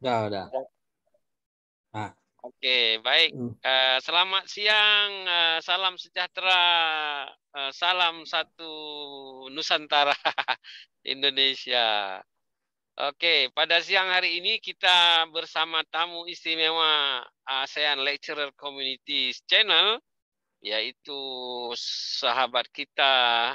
Udah, udah. Ya. Nah. Oke, baik. Uh, selamat siang, uh, salam sejahtera, uh, salam satu Nusantara Indonesia. Oke, pada siang hari ini kita bersama tamu istimewa ASEAN Lecturer Community Channel, yaitu sahabat kita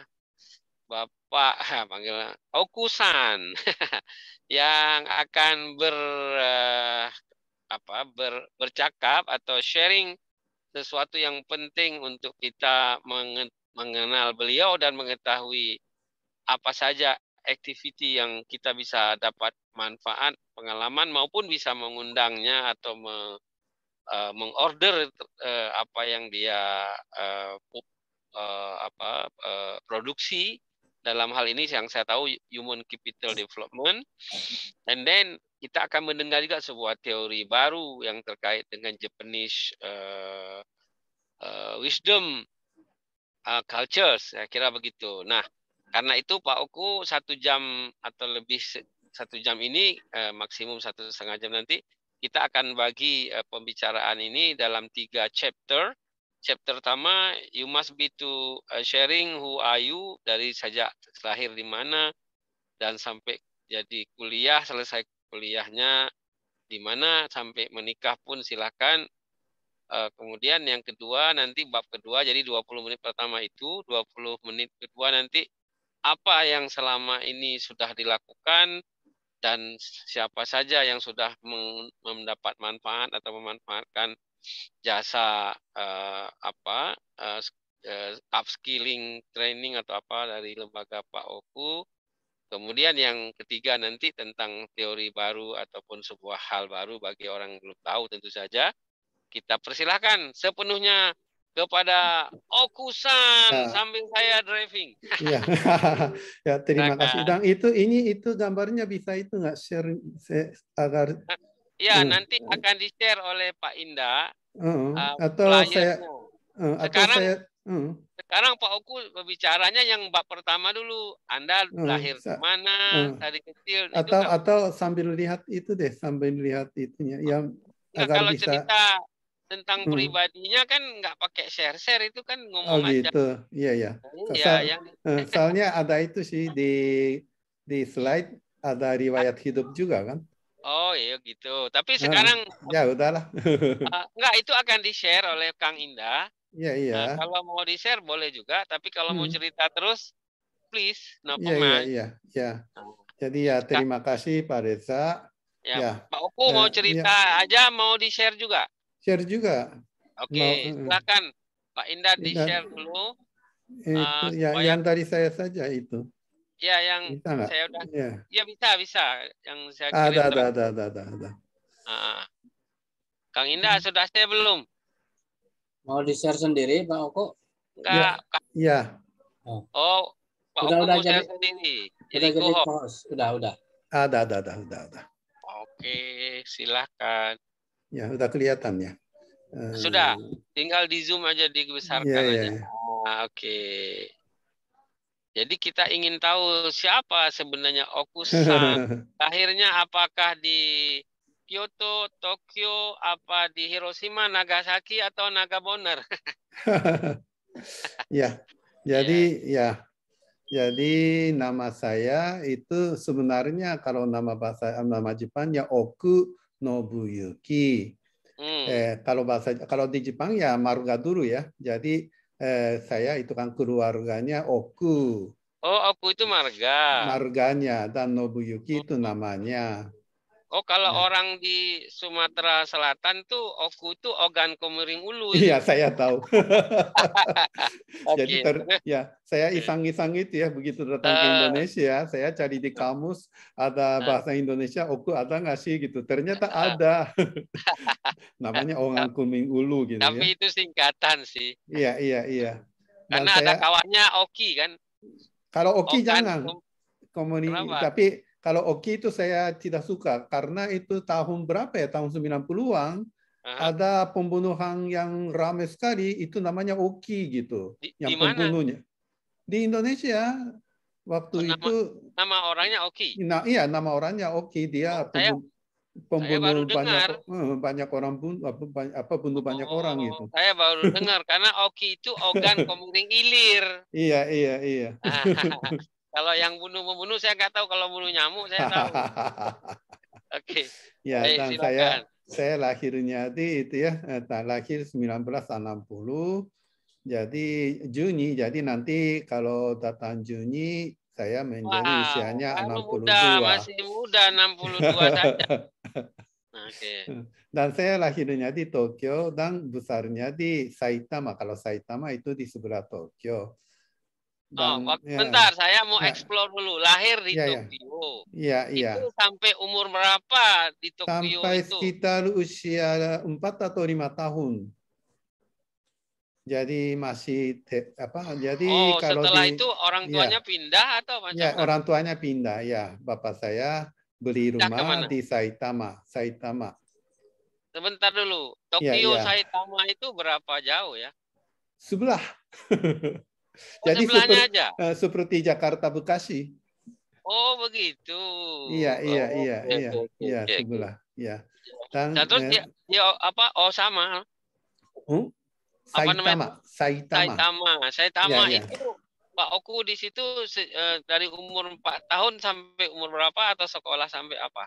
Bapak, panggil Okusan. yang akan ber eh, apa ber, bercakap atau sharing sesuatu yang penting untuk kita mengenal beliau dan mengetahui apa saja activity yang kita bisa dapat manfaat pengalaman maupun bisa mengundangnya atau me, uh, mengorder uh, apa yang dia uh, uh, apa uh, produksi dalam hal ini yang saya tahu human capital development and then kita akan mendengar juga sebuah teori baru yang terkait dengan Japanese uh, uh, wisdom uh, cultures saya kira begitu nah karena itu Pak Oku satu jam atau lebih satu jam ini uh, maksimum satu setengah jam nanti kita akan bagi uh, pembicaraan ini dalam tiga chapter chapter pertama you must be to uh, sharing who are you dari sejak lahir di mana dan sampai jadi kuliah selesai kuliahnya di mana sampai menikah pun silakan uh, kemudian yang kedua nanti bab kedua jadi 20 menit pertama itu 20 menit kedua nanti apa yang selama ini sudah dilakukan dan siapa saja yang sudah mendapat manfaat atau memanfaatkan jasa uh, apa uh, upskilling training atau apa dari lembaga Pak Oku. Kemudian yang ketiga nanti tentang teori baru ataupun sebuah hal baru bagi orang yang belum tahu tentu saja. Kita persilahkan sepenuhnya kepada Okusan ya. Ah. samping saya driving. ya. ya, terima Naka. kasih. Dan itu ini itu gambarnya bisa itu nggak share agar Ya, hmm. nanti akan di-share oleh Pak Inda. Hmm. hmm. Uh, atau saya uh, atau saya hmm. sekarang Pak Oku berbicaranya yang bab pertama dulu. Anda hmm. lahir di mana, hmm. dari kecil atau itu kan atau sambil lihat itu deh, sambil lihat itunya hmm. Ya, yang nah, agar kalau bisa cerita tentang hmm. pribadinya kan nggak pakai share-share itu kan ngomong oh, gitu. aja. gitu. Iya, iya. Iya, Soal, yang... Eh, soalnya ada itu sih di di slide ada riwayat hidup juga kan. Oh iya gitu. Tapi nah, sekarang ya udahlah. uh, enggak itu akan di-share oleh Kang Indah. Iya iya. Uh, kalau mau di-share boleh juga, tapi kalau hmm. mau cerita terus please no Iya iya iya. Ya. Jadi ya terima kasih Pak Reza. Ya, ya. Pak Oku ya, mau ya. cerita ya. aja mau di-share juga. Share juga. Oke, okay, silakan Pak Indah di-share dulu. Itu, uh, ya, yang tadi saya saja itu. Ya, yang bisa saya udah. Ya. ya bisa, bisa. Yang saya ah, ada, kirim ada, ada, ada, ada, ada. Nah, Kang Indah hmm. sudah saya belum? Mau di share sendiri, Pak Oko? Enggak. Iya. Ya. ya. Oh. oh, Pak udah, Oko udah jadi, sendiri. Jadi udah jadi host. Udah, udah. Ada, ada, ada, ada, ada. Oke, silahkan. Ya, sudah kelihatan ya. Eh, sudah, tinggal di zoom aja dibesarkan ya, ya. aja. Oh, Oke. Okay. Jadi kita ingin tahu siapa sebenarnya Okusan. Akhirnya apakah di Kyoto, Tokyo, apa di Hiroshima, Nagasaki atau Nagaboner? ya. Jadi ya. ya. Jadi nama saya itu sebenarnya kalau nama bahasa nama Jepangnya ya Oku Nobuyuki. Hmm. Eh, kalau bahasa kalau di Jepang ya Marugaduru ya. Jadi eh, saya itu kan keluarganya Oku. Oh, Oku itu marga. Marganya dan Nobuyuki itu namanya. Oh kalau ya. orang di Sumatera Selatan tuh oku itu ogan kemiring ulu. Iya gitu. saya tahu. Jadi ter, ya saya isang-isang itu ya begitu datang uh, ke eh. Indonesia saya cari di kamus ada eh. bahasa uh, Indonesia oku ada nggak sih gitu ternyata eh. ada. Namanya ogan kemiring ulu gitu. Ya. Tapi ya. itu singkatan sih. Iya iya iya. Karena saya, ada kawannya Oki kan. Kalau Oki ogan jangan. Kemiring, tapi kalau Oki itu saya tidak suka karena itu tahun berapa ya? Tahun 90-an uh-huh. ada pembunuhan yang ramai sekali itu namanya Oki gitu. Di, yang di mana? pembunuhnya. Di Indonesia waktu nama, itu nama orangnya Oki. Nah, iya nama orangnya Oki dia oh, saya, pembunuh saya banyak dengar. Eh, banyak orang bunuh apa bunuh oh, banyak orang gitu. Saya baru dengar karena Oki itu organ komuning ilir. Iya iya iya. Ah. Kalau yang bunuh membunuh saya nggak tahu. Kalau bunuh nyamuk saya tahu. Oke. Okay. Ya, Baik, eh, dan saya saya lahirnya di itu ya eh, lahir 1960. Jadi Juni, jadi nanti kalau datang Juni saya menjadi wow, usianya 62. Muda, masih muda 62 saja. Okay. Dan saya lahirnya di Tokyo dan besarnya di Saitama. Kalau Saitama itu di sebelah Tokyo. Dan, oh, ya. bentar, saya mau ya. explore dulu. Lahir di ya, ya. Tokyo. Iya, iya. Itu ya. sampai umur berapa di Tokyo sampai itu? Sampai sekitar usia 4 atau 5 tahun. Jadi masih te, apa? Jadi oh, kalau setelah di, itu orang ya. tuanya ya. pindah atau macam Ya, orang tuanya pindah ya. Bapak saya beli rumah di Saitama, Saitama. Sebentar dulu. Tokyo ya, ya. Saitama itu berapa jauh ya? Sebelah. Oh, jadi seperti, aja. Uh, eh, seperti Jakarta Bekasi. Oh begitu. Iya iya oh, iya okay, iya okay, iya okay. Iya, sebelah iya. Dan, nah, terus eh, dia, dia apa? Oh sama. Hmm? Saitama. namanya? Saitama. Saitama. Saitama ya, itu ya. Pak Oku di situ eh, dari umur 4 tahun sampai umur berapa atau sekolah sampai apa?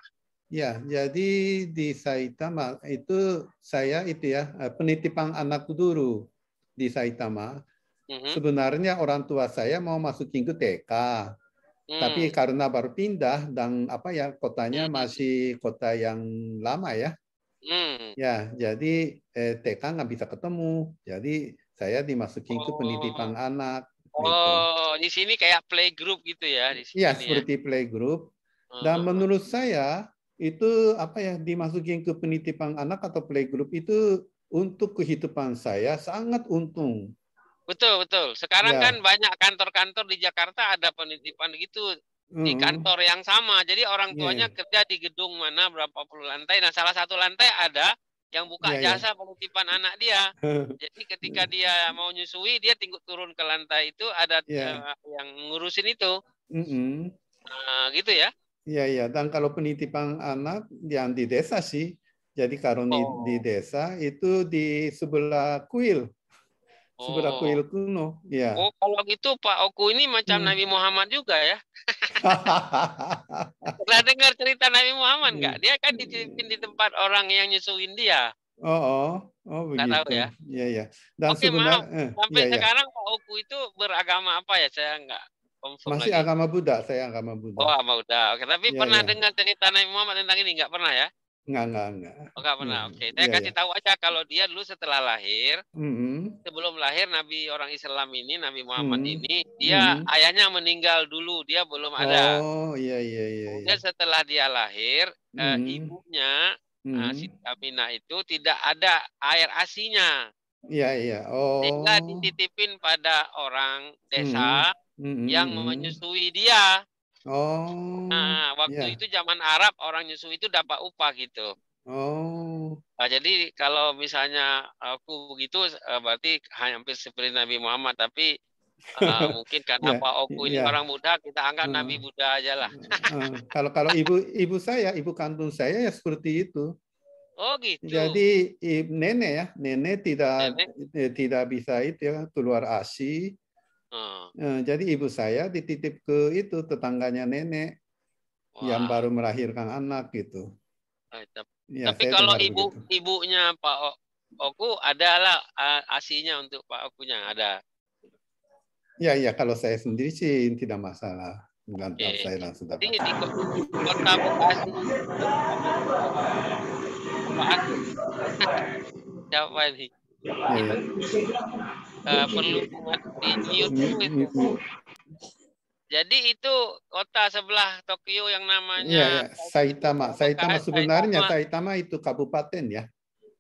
Ya, jadi di Saitama itu saya itu ya penitipan anak dulu di Saitama Mm-hmm. Sebenarnya orang tua saya mau masukin ke TK, mm. tapi karena baru pindah dan apa ya kotanya mm-hmm. masih kota yang lama ya. Mm. Ya, jadi eh, TK nggak bisa ketemu, jadi saya dimasukin oh. ke penitipan anak. Gitu. Oh, di sini kayak playgroup gitu ya di sini. Ya, ya? seperti ya. playgroup. Dan mm-hmm. menurut saya itu apa ya dimasukin ke penitipan anak atau playgroup itu untuk kehidupan saya sangat untung Betul, betul. Sekarang ya. kan banyak kantor-kantor di Jakarta ada penitipan gitu hmm di kantor yang sama. Jadi orang iya, tuanya ya. kerja di gedung mana berapa puluh lantai. Nah, salah satu lantai ada yang buka ya, jasa ya. penitipan anak dia. Jadi ketika iya. dia mau nyusui, dia tinggal turun ke lantai itu ada ya. yang ngurusin itu. Mm-hmm. Nah, gitu ya. Iya, iya. Dan kalau penitipan anak yang di desa sih, jadi karun oh. di desa itu di sebelah kuil Suguraku oh. Ilkuno. Ya. Oh, kalau gitu Pak Oku ini macam hmm. Nabi Muhammad juga ya. Pernah dengar cerita Nabi Muhammad iya. nggak? Dia kan dititipin di tempat orang yang nyusuin dia. Oh, oh, oh begitu. Nggak tahu ya. Iya, iya. Dan Oke, sebenar, maaf. Eh, Sampai ya, sekarang Pak Oku itu beragama apa ya? Saya nggak Masih lagi. agama Buddha, saya agama Buddha. Oh, agama Buddha. Oke, tapi ya, pernah ya. dengar cerita Nabi Muhammad tentang ini? Nggak pernah ya? Enggak, enggak, enggak. Oh, enggak pernah. Iya, Oke, okay. saya yeah, kasih yeah. tahu aja kalau dia dulu setelah lahir, hmm. sebelum lahir Nabi orang Islam ini, Nabi Muhammad hmm. ini, dia hmm. ayahnya meninggal dulu, dia belum ada. Oh, iya, iya, iya. iya. Kemudian setelah dia lahir, hmm. uh, ibunya eh, hmm. uh, Siti Aminah itu tidak ada air asinya. Iya, iya. Oh. Sehingga dititipin pada orang desa mm Hmm. yang menyusui dia. Oh. Nah, waktu yeah. itu zaman Arab orang nyusu itu dapat upah gitu. Oh. Nah, jadi kalau misalnya aku begitu eh, berarti hampir seperti Nabi Muhammad tapi uh, mungkin karena yeah. Pak Oku ini yeah. orang muda kita anggap uh. Nabi hmm. Buddha aja lah. uh, kalau kalau ibu ibu saya, ibu kandung saya ya seperti itu. Oh gitu. Jadi nenek ya, nenek tidak nenek. tidak bisa itu ya keluar ASI Uh. Jadi ibu saya dititip ke itu tetangganya nenek Wah. yang baru melahirkan anak gitu. Uh, ya, tapi kalau ibu begitu. ibunya Pak Oku adalah asinya untuk Pak Oku yang ada. Ya ya kalau saya sendiri sih tidak masalah. okay. saya langsung Eh, perlu di iya, itu. Iya, iya. Jadi itu kota sebelah Tokyo yang namanya ya, ya. Saitama. Saitama sebenarnya Saitama. Saitama itu kabupaten ya.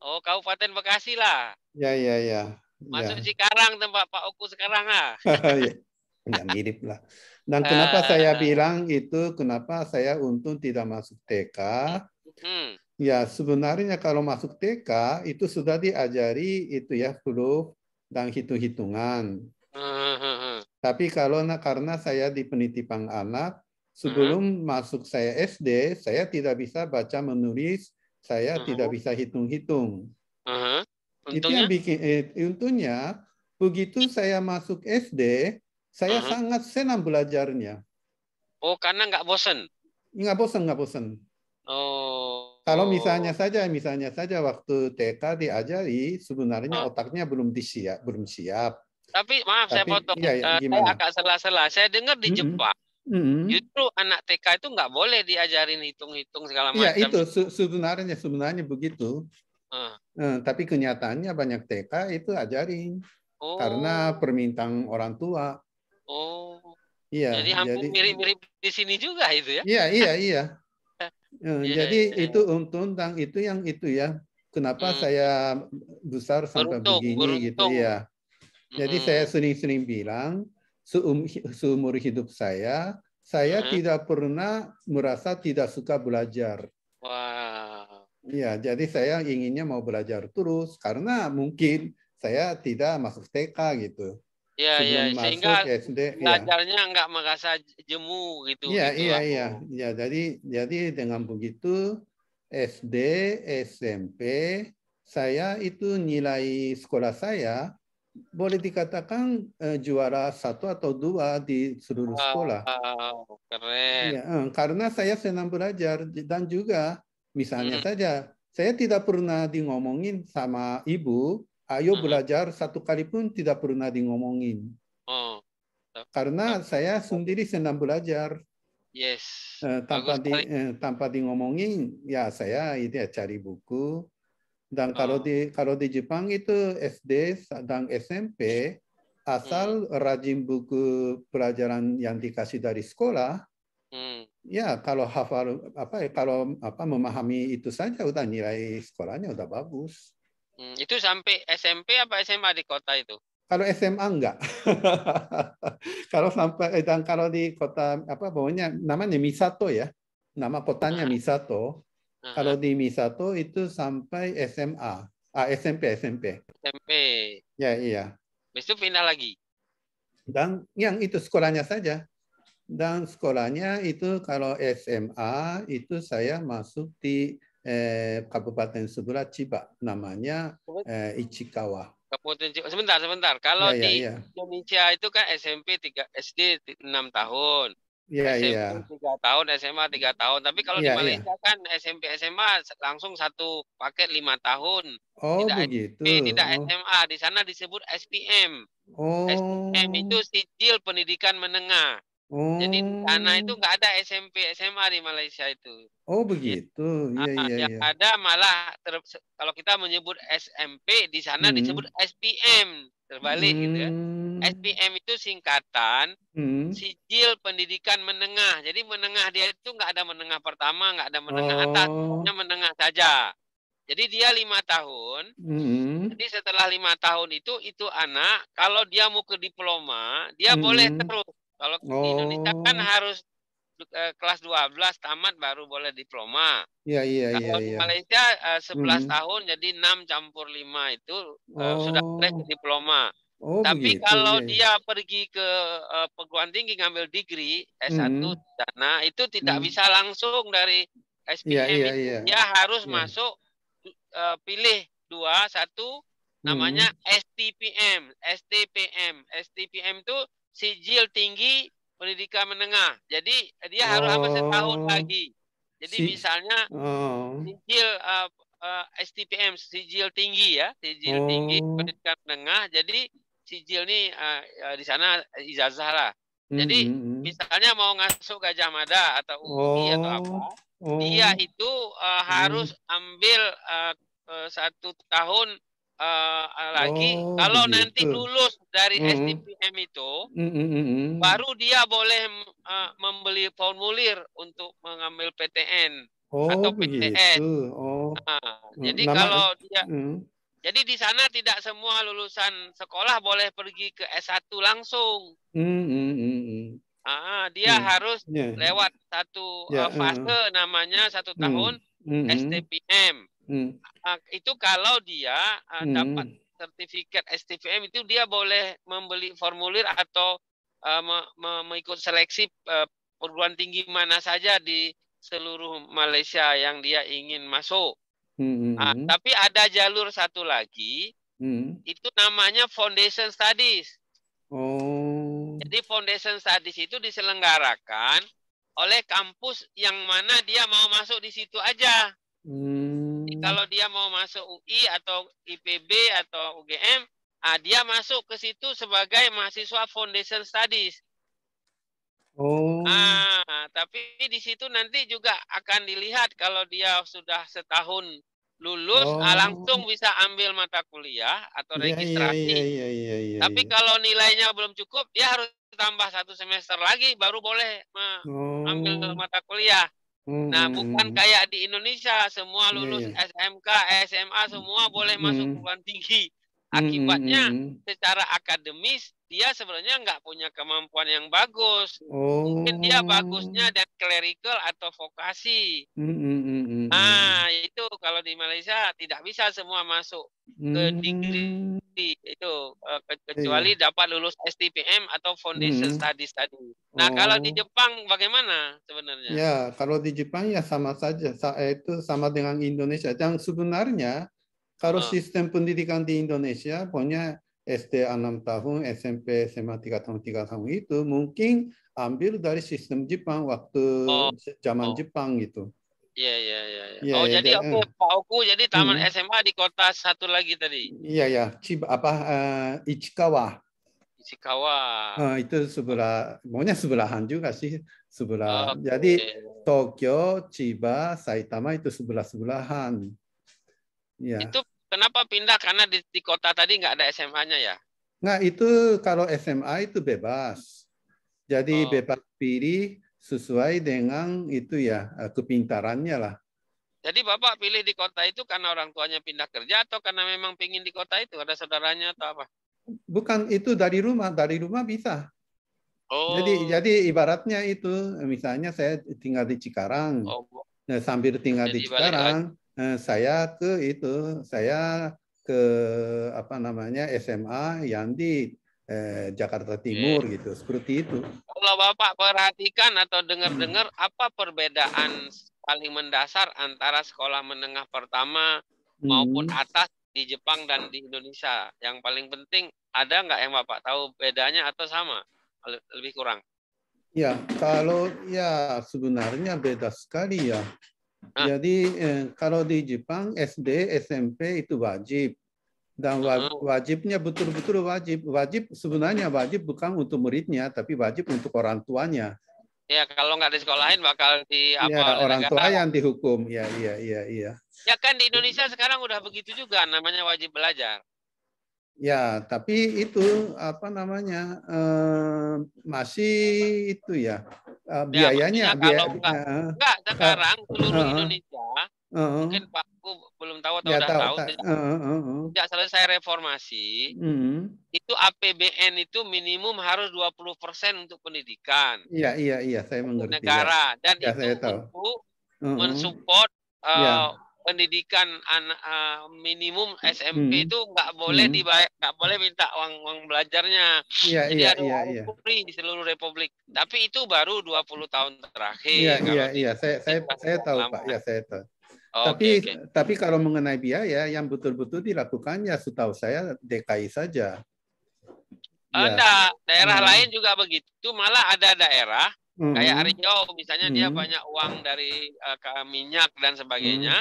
Oh, Kabupaten Bekasi lah. Ya, ya, ya. Masuk ya. Cikarang tempat Pak Oku sekarang ah. ya, mirip lah. Dan ah, kenapa ah, saya ah. bilang itu, kenapa saya untung tidak masuk TK? Hmm. Ya, sebenarnya kalau masuk TK itu sudah diajari itu ya huruf tentang hitung-hitungan. Hmm, hmm, hmm, Tapi kalau karena saya di penitipan anak, sebelum uh masuk saya SD, saya tidak bisa baca menulis, saya uh tidak bisa hitung-hitung. uh Itu yang bikin eh, untungnya begitu saya masuk SD, saya uh sangat senang belajarnya. Oh, karena nggak bosan? Nggak bosan nggak bosan. Oh. Kalau misalnya saja, misalnya saja waktu TK diajari sebenarnya ah. otaknya belum disiap, belum siap. Tapi maaf Tapi, saya potong, iya, iya eh, saya agak salah-salah. Saya dengar di Jepang Mm-hmm. Justru anak TK itu nggak boleh diajarin hitung-hitung segala iya, macam. Ya itu sebenarnya sebenarnya begitu. Uh, tapi kenyataannya banyak TK itu ajarin oh. karena permintaan orang tua. Oh. Iya. Jadi hampir mirip-mirip di sini juga itu ya? Iya iya iya. Yeah, iya, Jadi yeah. Iya. itu tentang itu yang itu ya. Kenapa hmm. saya besar sampai beruntung, begini gitu, beruntung. gitu ya. Jadi hmm. saya sering-sering bilang seumur hidup saya saya hmm. tidak pernah merasa tidak suka belajar. Wow. Ya, jadi saya inginnya mau belajar terus karena mungkin saya tidak masuk TK gitu. Ya, sebelum ya. Masuk, sehingga ya, SD, iya. belajarnya ya. nggak merasa jemu gitu. Iya, gitu iya, iya. Ya, jadi jadi dengan begitu SD, SMP, saya itu nilai sekolah saya boleh dikatakan eh, juara satu atau dua di seluruh wow, sekolah. Wow, keren. Ya, eh, karena saya senang belajar dan juga misalnya hmm. saja saya tidak pernah di ngomongin sama ibu Ayo hmm. belajar satu kali pun tidak pernah di ngomongin. Oh. Karena saya sendiri senang belajar. Yes. Eh, tanpa di eh, tanpa di ngomongin, ya saya itu ya, cari buku. Dan oh. kalau di kalau di Jepang itu SD dan SMP asal hmm. rajin buku pelajaran yang dikasih dari sekolah, hmm. ya kalau hafal apa ya, kalau apa memahami itu saja udah nilai sekolahnya udah bagus. Hmm, itu sampai SMP apa SMA di kota itu? Kalau SMA enggak. kalau sampai eh, dan kalau di kota apa pokoknya namanya Misato ya. Nama kotanya Misato. Uh -huh. Kalau di Misato itu sampai SMA. Ah, SMP, SMP. SMP. Ya, iya. Besok pindah lagi. Dan yang itu sekolahnya saja. Dan sekolahnya itu kalau SMA itu saya masuk di eh, Kabupaten sebelah Ciba namanya eh, Ichikawa. Kabupaten Chiba. Sebentar, sebentar. Kalau ya, di ya, Indonesia itu kan SMP 3 SD 6 tahun. Iya, iya. Tiga tahun, SMA tiga tahun. Tapi kalau ya, di iya, iya. Malaysia ya. kan SMP SMA langsung satu paket lima tahun. Oh, tidak begitu. SMP, tidak oh. SMA. Di sana disebut SPM. Oh. SPM itu sijil pendidikan menengah. Oh. Jadi anak itu nggak ada SMP SMA di Malaysia itu. Oh begitu. Iya iya. Ah, yang iya. ada malah ter, kalau kita menyebut SMP di sana hmm. disebut SPM terbalik hmm. gitu ya. SPM hmm. itu singkatan hmm. sijil pendidikan menengah. Jadi menengah dia itu nggak ada menengah pertama, nggak ada menengah oh. atas, hanya menengah saja. Jadi dia lima tahun. hmm Jadi setelah lima tahun itu itu anak kalau dia mau ke diploma dia hmm boleh terus kalau oh. di Indonesia kan oh. harus eh, kelas kelas 12 tamat baru boleh diploma. Iya iya iya. Kalau ya. di iya. Malaysia 11 eh, hmm. tahun jadi 6 campur 5 itu eh, oh. sudah boleh diploma. Oh, Tapi begitu, kalau iya. iya. dia pergi ke perguruan tinggi ngambil degree S1 hmm. dana itu tidak hmm. bisa langsung dari SPM Iya iya iya. Dia harus iya. masuk pilih dua satu namanya hmm. STPM, STPM. STPM itu sijil tinggi pendidikan menengah. Jadi dia harus oh. setahun lagi. Jadi si misalnya oh. sijil uh, uh, STPM sijil tinggi ya, sijil oh. tinggi pendidikan menengah. Jadi sijil ini uh, uh, di sana ijazah lah. Jadi mm-hmm. misalnya mau ngasuh Gajah Mada atau UI oh. atau apa, oh. dia itu uh, hmm. harus ambil uh, uh satu tahun uh, lagi oh, kalau gitu. nanti lulus dari mm. STPM itu mm, mm, baru dia boleh uh, membeli formulir untuk mengambil PTN oh, atau PTN. gitu. Oh. Nah, mm, Jadi Nama, kalau dia mm. jadi di sana tidak semua lulusan sekolah boleh pergi ke S1 langsung. Mm mm, mm, mm, Ah, dia hmm. harus yeah. lewat satu yeah. fase namanya satu tahun hmm. STPM. Hmm. Ah, itu kalau dia uh, hmm. dapat sertifikat STVM itu dia boleh membeli formulir atau uh, me me mengikut seleksi uh, perguruan tinggi mana saja di seluruh Malaysia yang dia ingin masuk. Hmm. Uh, tapi ada jalur satu lagi, hmm. itu namanya Foundation Studies. Oh. Jadi Foundation Studies itu diselenggarakan oleh kampus yang mana dia mau masuk di situ aja. Hmm. Hmm. kalau dia mau masuk UI atau IPB atau UGM, ah, dia masuk ke situ sebagai mahasiswa foundation studies. Oh. Ah, tapi di situ nanti juga akan dilihat kalau dia sudah setahun lulus ah, oh. langsung bisa ambil mata kuliah atau ya, registrasi. ya, ya, ya, ya. Tapi iya. kalau nilainya belum cukup, dia harus tambah satu semester lagi baru boleh oh. ambil mata kuliah. Nah, hmm. Nah, bukan hmm. kayak di Indonesia semua iya, lulus yeah, SMK, SMA semua boleh hmm. masuk perguruan tinggi. Akibatnya secara akademis dia sebenarnya nggak punya kemampuan yang bagus. Oh. Mungkin dia oh. bagusnya dan clerical atau vokasi. Mm, mm, mm, mm, Nah, itu kalau di Malaysia tidak bisa semua masuk mm. ke hmm. degree itu eh, kecuali yeah. dapat lulus STPM atau foundation mm. studies tadi. Nah, oh. kalau di oh. Jepang bagaimana sebenarnya? Ya, kalau di Jepang ya sama saja. Eh, itu sama dengan Indonesia. Yang sebenarnya kalau oh. sistem pendidikan di Indonesia punya SD 6 tahun, SMP SMA 3 tahun, 3 tahun itu mungkin ambil dari sistem Jepang waktu oh. zaman oh. Jepang gitu. Iya iya iya. Ya, oh ya, jadi ya, aku Pak Oku jadi taman hmm. SMA di kota satu lagi tadi. Iya ya, Ciba apa uh, Ichikawa. Ichikawa. Uh, itu sebelah, maunya sebelahan juga sih sebelah. Oh, okay. Jadi Tokyo, Chiba, Saitama itu sebelah sebelahan. Ya. Itu Kenapa pindah? Karena di, di kota tadi nggak ada SMA-nya ya? Nggak, itu kalau SMA itu bebas. Jadi oh. bebas pilih sesuai dengan itu ya, eh, kepintarannya lah. Jadi Bapak pilih di kota itu karena orang tuanya pindah kerja atau karena memang pingin di kota itu? Ada saudaranya atau apa? Bukan, itu dari rumah. Dari rumah bisa. Oh. Jadi jadi ibaratnya itu misalnya saya tinggal di Cikarang. Oh. Nah, sambil tinggal jadi di Cikarang, Eh, saya ke itu, saya ke apa namanya SMA yang di eh, Jakarta Timur gitu, seperti itu. Kalau Bapak perhatikan atau dengar-dengar apa perbedaan paling mendasar antara sekolah menengah pertama hmm. maupun atas di Jepang dan di Indonesia? Yang paling penting ada nggak yang Bapak tahu bedanya atau sama? Lebih kurang. Ya, kalau ya sebenarnya beda sekali ya. Ah. Jadi eh, kalau di Jepang SD, SMP itu wajib. Dan oh. wajibnya betul-betul wajib. Wajib sebenarnya wajib bukan untuk muridnya, tapi wajib untuk orang tuanya. Ya kalau nggak di sekolah lain bakal di iya, apa? Ya, orang tua tua yang dihukum. Ya, iya, iya, iya. Ya kan di Indonesia sekarang udah begitu juga namanya wajib belajar. Ya, tapi itu apa namanya eh, masih itu ya eh, ya, biayanya. Ya, biaya, kalau enggak, enggak eh, sekarang seluruh uh, Indonesia uh, mungkin Pak aku belum tahu atau ya, sudah tahu. tahu sejak, uh, uh, uh. selesai reformasi uh, itu APBN itu minimum harus 20 persen untuk pendidikan. Iya iya iya saya mengerti. Ya. Negara dan ya, itu saya tahu. untuk uh, mensupport uh, ya pendidikan anak uh, eh, minimum SMP hmm. itu nggak boleh hmm. dibayar nggak boleh minta uang uang belajarnya yeah, jadi yeah, ada yeah, uang yeah. di seluruh republik tapi itu baru 20 tahun terakhir iya iya iya saya saya saya tahu lama. pak ya saya tahu oh, tapi okay, okay. tapi kalau mengenai biaya yang betul-betul dilakukannya setahu saya DKI saja iya. ada ya. daerah hmm. lain juga begitu malah ada daerah Mm-hmm. Kayak Arjo misalnya dia banyak uang dari uh, ke minyak dan sebagainya.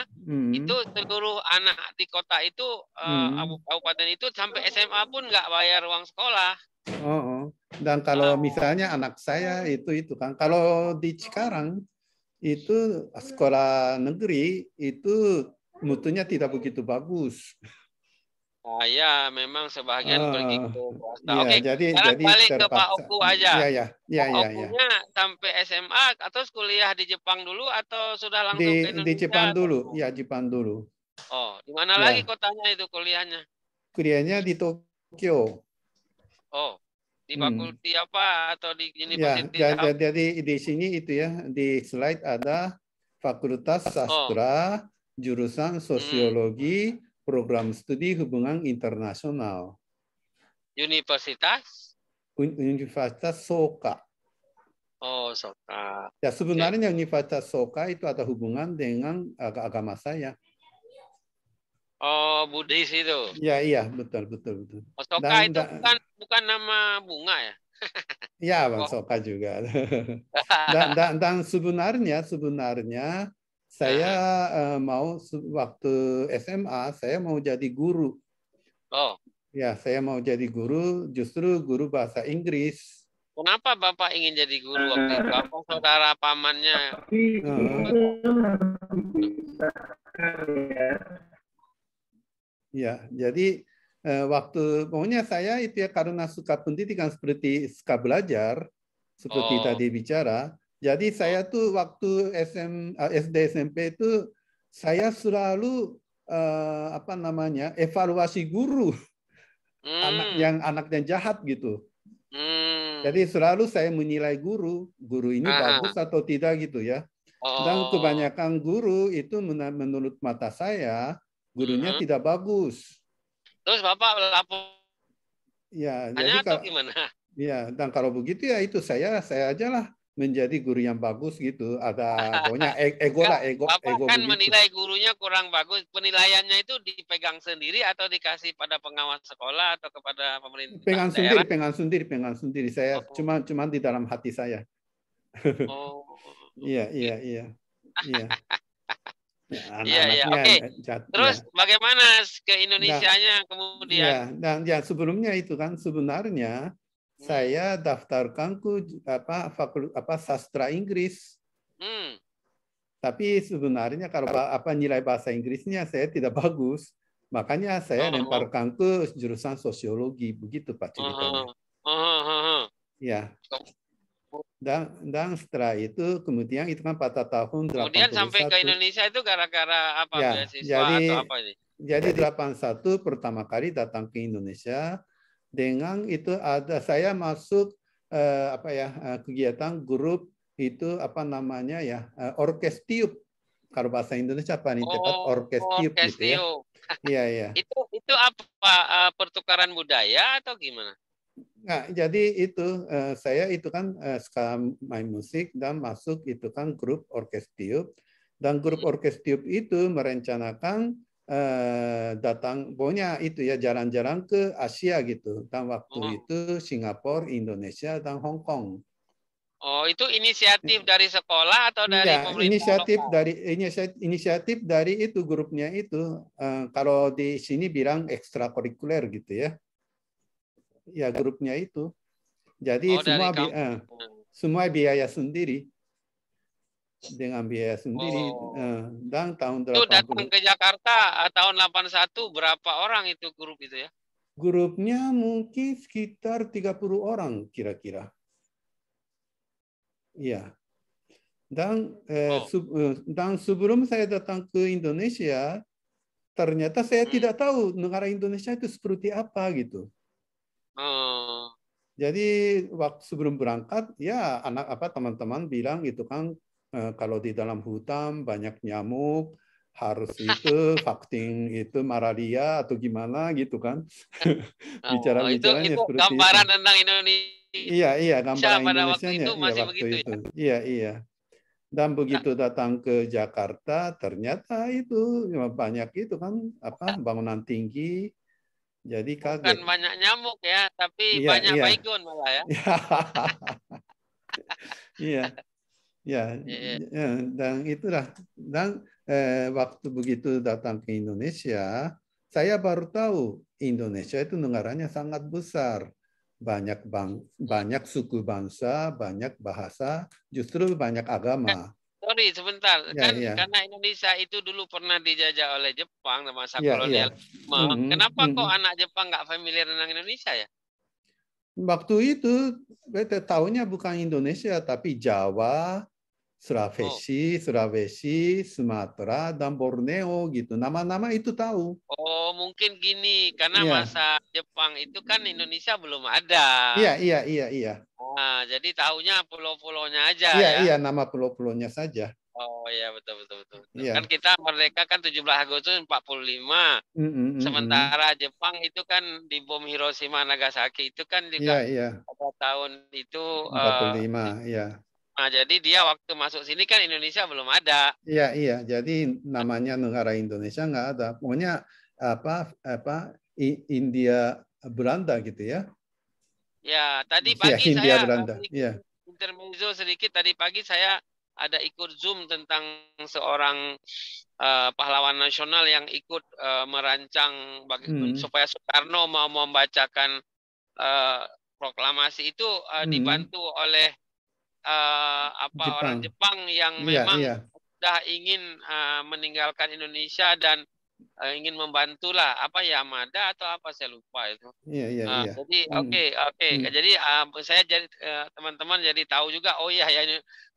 Itu seluruh anak di kota itu uh, kabupaten itu sampai SMA pun nggak bayar uang sekolah. Oh, oh. Dan kalau oh. misalnya anak saya itu itu kan kalau di Cikarang itu sekolah negeri itu mutunya tidak begitu bagus ya memang sebagian uh, ah. pergi nah, ke swasta. Ya, Oke, jadi, sekarang jadi balik terpaksa. ke Pak Oku aja. Ya, ya, ya, Pak ya, iya. Okunya ya. sampai SMA atau kuliah di Jepang dulu atau sudah langsung di, ke Indonesia? Di Jepang dulu, ya Jepang dulu. Oh, di mana ya. lagi kotanya itu kuliahnya? Kuliahnya di Tokyo. Oh, di hmm. fakulti hmm. apa atau di iya, universitas? Ya, jadi, jadi di sini itu ya di slide ada Fakultas oh. Sastra, oh. jurusan hmm. Sosiologi. Hmm program studi hubungan internasional. Universitas? Universitas Soka. Oh, Soka. Ya, sebenarnya ya. Universitas Soka itu ada hubungan dengan agama saya. Oh, Buddhis itu. Ya, iya, betul, betul, betul. Oh, Soka dan, itu bukan bukan nama bunga ya? ya, Bang oh. Soka juga. dan, dan, dan sebenarnya sebenarnya saya uh, mau waktu SMA saya mau jadi guru. Oh. Ya, saya mau jadi guru, justru guru bahasa Inggris. Kenapa Bapak ingin jadi guru waktu itu? Bapak eh. saudara pamannya. Iya, Ya, jadi eh, waktu maunya saya itu ya karena suka pendidikan seperti suka belajar seperti oh. tadi bicara jadi saya tuh waktu SM, eh, SD SMP itu saya selalu uh, apa namanya evaluasi guru hmm. anak yang anaknya jahat gitu. Hmm. Jadi selalu saya menilai guru, guru ini ah. bagus atau tidak gitu ya. Oh. Dan kebanyakan guru itu menurut mata saya gurunya hmm. tidak bagus. Terus bapak lapor. Ya, Hanya jadi kalau, gimana? Ya, dan kalau begitu ya itu saya saya aja lah menjadi guru yang bagus gitu ada pokoknya e-, ego lah ego Bapak ego kan begitu. menilai gurunya kurang bagus penilaiannya itu dipegang sendiri atau dikasih pada pengawas sekolah atau kepada pemerintah pegang sendiri pegang sendiri pegang sendiri saya oh. cuma cuma di dalam hati saya oh iya iya iya iya ya, Iya, iya, oke. Ya. Terus ya. bagaimana ke Indonesia nah, kemudian? Ya, dan ya sebelumnya itu kan sebenarnya saya hmm. daftarkan ke apa fakul, apa sastra Inggris. Hmm. Tapi sebenarnya kalau apa nilai bahasa Inggrisnya saya tidak bagus, makanya saya uh -huh. Oh. lemparkan ke jurusan sosiologi begitu Pak ceritanya. Uh oh, -huh. Oh, uh -huh. Ya. Dan, dan setelah itu kemudian itu kan pada tahun kemudian 81. Kemudian sampai ke Indonesia itu gara-gara apa ya, beasiswa jadi, atau apa ini? Jadi 81 pertama kali datang ke Indonesia, dengan itu ada saya masuk eh, apa ya eh, kegiatan grup itu apa namanya ya eh, tiup kalau bahasa Indonesia apa nih oh, tepat orkestiup, gitu ya. Iya iya. Itu itu apa eh, pertukaran budaya atau gimana? Nah, jadi itu eh, saya itu kan eh, sekarang main musik dan masuk itu kan grup orkestiup dan grup hmm. orkestiup itu merencanakan Eh, datang pokoknya itu ya jalan-jalan ke Asia gitu. Dan waktu oh. itu Singapura, Indonesia, dan Hong Kong. Oh, itu inisiatif dari sekolah atau iya, dari ya, pemerintah? inisiatif dari inisiatif, inisiatif dari itu grupnya itu. Eh, kalau di sini bilang ekstrakurikuler gitu ya. Ya grupnya itu. Jadi oh, semua bi eh, semua biaya sendiri dengan biaya sendiri oh. Eh, dan tahun 80. Itu datang ke Jakarta eh, tahun 81 berapa orang itu grup itu ya? Grupnya mungkin sekitar 30 orang kira-kira. ya Dan eh, oh. sub, eh, dan sebelum saya datang ke Indonesia, ternyata saya hmm. tidak tahu negara Indonesia itu seperti apa gitu. Oh. Jadi waktu sebelum berangkat ya anak apa teman-teman bilang gitu kan Eh, kalau di dalam hutan banyak nyamuk, harus itu vaksin itu malaria atau gimana gitu kan bicara oh, itu, itu seperti gambaran tentang Indonesia iya iya gambaran Indonesia waktu itu iya, masih ya, begitu itu. ya iya iya dan begitu nah. datang ke Jakarta ternyata itu ya banyak itu kan apa nah. bangunan tinggi jadi kaget Bukan banyak nyamuk ya tapi iya, banyak iya. baygon malah ya iya Ya, iya, iya. ya dan itulah dan eh, waktu begitu datang ke Indonesia, saya baru tahu Indonesia itu negaranya sangat besar, banyak bang, banyak suku bangsa, banyak bahasa, justru banyak agama. Kan, sorry sebentar, ya, kan ya. karena Indonesia itu dulu pernah dijajah oleh Jepang dalam masa ya, kolonial. Ya. Kenapa mm -hmm. kok anak Jepang nggak familiar dengan Indonesia ya? Waktu itu, tahunya bukan Indonesia tapi Jawa, Sulawesi, oh. Sulawesi, Sumatera, dan Borneo gitu. Nama-nama itu tahu. Oh, mungkin gini karena yeah. Iya. masa Jepang itu kan Indonesia belum ada. Iya, yeah, iya, yeah, iya, yeah, iya. Nah, jadi tahunya pulau-pulaunya aja Iya, ya? iya, nama pulau-pulaunya saja. Oh iya betul betul betul. betul. Yeah. Kan kita merdeka kan 17 Agustus 45. Mm -hmm. Sementara mm. Jepang itu kan di bom Hiroshima Nagasaki itu kan juga yeah, yeah. tahun itu 45 uh, ya. Nah, jadi dia waktu masuk sini kan Indonesia belum ada. Iya, iya. Jadi namanya negara Indonesia nggak ada. Pokoknya apa apa India Belanda gitu ya. Ya, tadi iya, pagi ya, India, saya Belanda. Iya. intermezzo sedikit tadi pagi saya ada ikut Zoom tentang seorang uh, pahlawan nasional yang ikut uh, merancang bagi, hmm. supaya Soekarno mau membacakan uh, proklamasi itu uh, hmm. dibantu oleh uh, apa Jepang. orang Jepang yang iya, memang iya. sudah ingin uh, meninggalkan Indonesia dan uh, ingin membantulah apa Yamada ya, atau apa saya lupa itu. Iya iya uh, iya. Jadi hmm. oke hmm. oke. Okay, okay. Jadi uh, saya jadi teman-teman uh, jadi tahu juga oh iya ya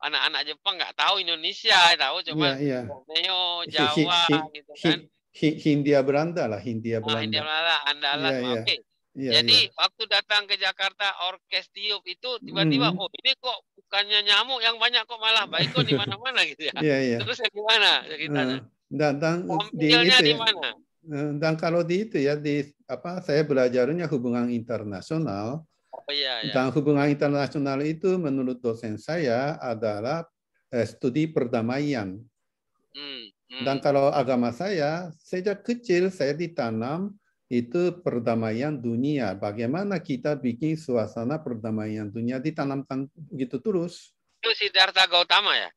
anak-anak Jepang nggak tahu Indonesia, tahu cuma iya, iya. Neo Jawa hi, hi, gitu hi, gitu kan. Hindia Belanda lah, Hindia Belanda. Oh, Hindia Belanda, Andalan. Yeah, yeah. Oke. Okay. Iya, Jadi iya. waktu datang ke Jakarta tiup itu tiba-tiba hmm. oh ini kok bukannya nyamuk yang banyak kok malah baikon di mana-mana gitu ya. iya, iya. Terus yang gimana ceritanya? Nah, uh, dan dan di oh, itu ya. di mana? Nah, dan kalau di itu ya di apa saya belajarnya hubungan internasional. Oh iya, iya. Dan hubungan internasional itu menurut dosen saya adalah eh, studi perdamaian. Hmm, hmm. Dan kalau agama saya sejak kecil saya ditanam itu perdamaian dunia. Bagaimana kita bikin suasana perdamaian dunia ditanamkan gitu terus? Itu Siddhartha Gautama ya?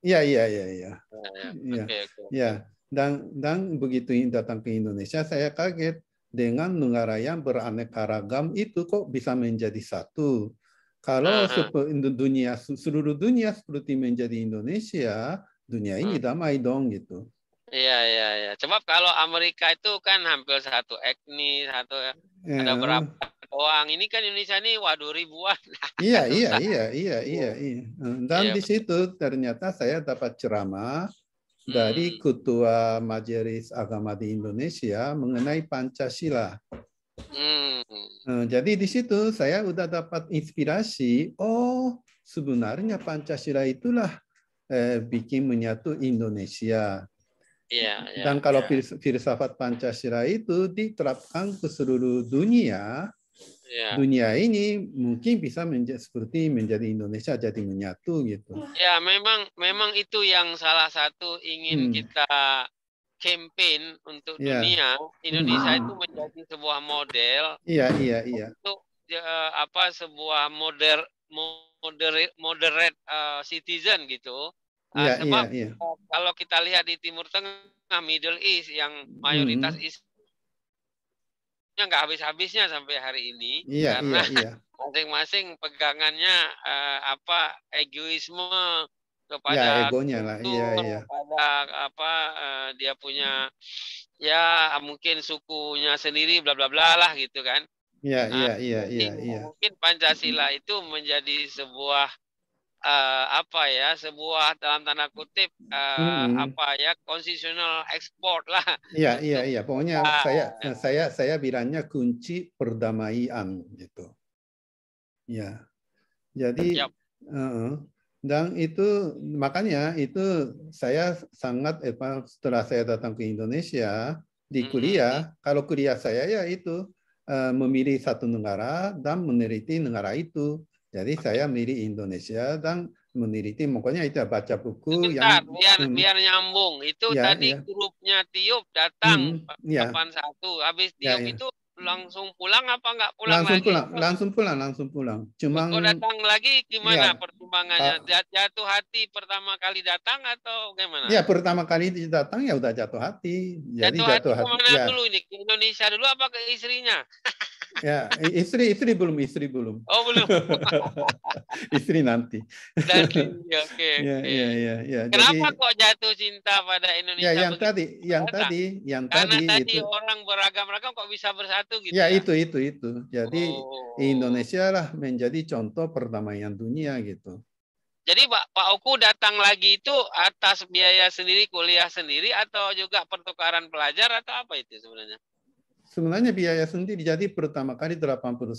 Iya, iya, iya, iya. Nah, ya. Iya. Ya. Dan dan begitu datang ke Indonesia saya kaget dengan negara yang beraneka ragam itu kok bisa menjadi satu. Kalau dunia seluruh dunia seperti menjadi Indonesia, dunia ini hmm. damai dong gitu. Iya iya iya. Cuma kalau Amerika itu kan hampir satu etnis, satu yeah. Iya. ada berapa uang. Ini kan Indonesia ini waduh ribuan. Iya, iya, iya iya iya iya iya iya. Dan di situ ternyata saya dapat ceramah hmm. dari Ketua Majelis Agama di Indonesia mengenai Pancasila. Hmm. Eh, jadi di situ saya udah dapat inspirasi. Oh, sebenarnya Pancasila itulah eh, bikin menyatu Indonesia Yeah, iya, Dan kalau iya. filsafat Pancasila itu diterapkan ke seluruh dunia, iya. dunia ini mungkin bisa menjadi seperti menjadi Indonesia jadi menyatu gitu. Ya, memang memang itu yang salah satu ingin hmm. kita campaign untuk yeah. dunia. Indonesia hmm. itu menjadi sebuah model. Iya, iya, iya. Untuk ya, apa sebuah model moderate moderate uh, citizen gitu Yeah, uh, sebab yeah, yeah. kalau kita lihat di Timur Tengah, Middle East yang mm-hmm. mayoritas mm -hmm. isinya nggak habis-habisnya sampai hari ini yeah, karena yeah, iya. yeah. masing-masing pegangannya uh, apa egoisme kepada ya, egonya lah. Itu, iya, iya. kepada apa uh, dia punya ya mungkin sukunya sendiri bla bla bla lah gitu kan. Iya nah, iya iya iya, iya. Mungkin Pancasila itu menjadi sebuah uh, apa ya sebuah dalam tanda kutip uh, hmm. apa ya konstitusional ekspor lah. Iya iya iya pokoknya uh, saya ya. saya saya bilangnya kunci perdamaian gitu. Ya. Jadi yep. uh, dan itu makanya itu saya sangat setelah saya datang ke Indonesia di kuliah hmm kalau kuliah saya ya itu eh, memilih satu negara dan meneliti negara itu jadi saya milih Indonesia dan meneliti pokoknya itu ya, baca buku Bentar, yang biar hmm. biar nyambung itu ya, tadi ya. grupnya Tiup datang hmm, ya. 81 habis iya, Tiup ya, ya. itu langsung pulang apa enggak pulang langsung lagi? pulang langsung pulang langsung pulang cuma Kau datang lagi gimana ya, pertimbangannya uh, jatuh hati pertama kali datang atau gimana ya pertama kali datang ya udah jatuh hati jadi jatuh, jatuh hati, hati kemana ya. dulu ini ke Indonesia dulu apa ke istrinya ya, istri istri belum, istri belum. Oh, belum. istri nanti. Nanti. Oke. ya, okay. ya, ya, ya. ya. Kenapa Jadi, kok jatuh cinta pada Indonesia? Ya, yang tadi, yang tadi, yang tadi Karena tadi itu. orang beragam-ragam kok bisa bersatu gitu. Ya, ya? itu itu itu. Jadi oh. Indonesia lah menjadi contoh perdamaian dunia gitu. Jadi Pak Pak Oku datang lagi itu atas biaya sendiri, kuliah sendiri atau juga pertukaran pelajar atau apa itu sebenarnya? sebenarnya biaya sendiri jadi pertama kali 81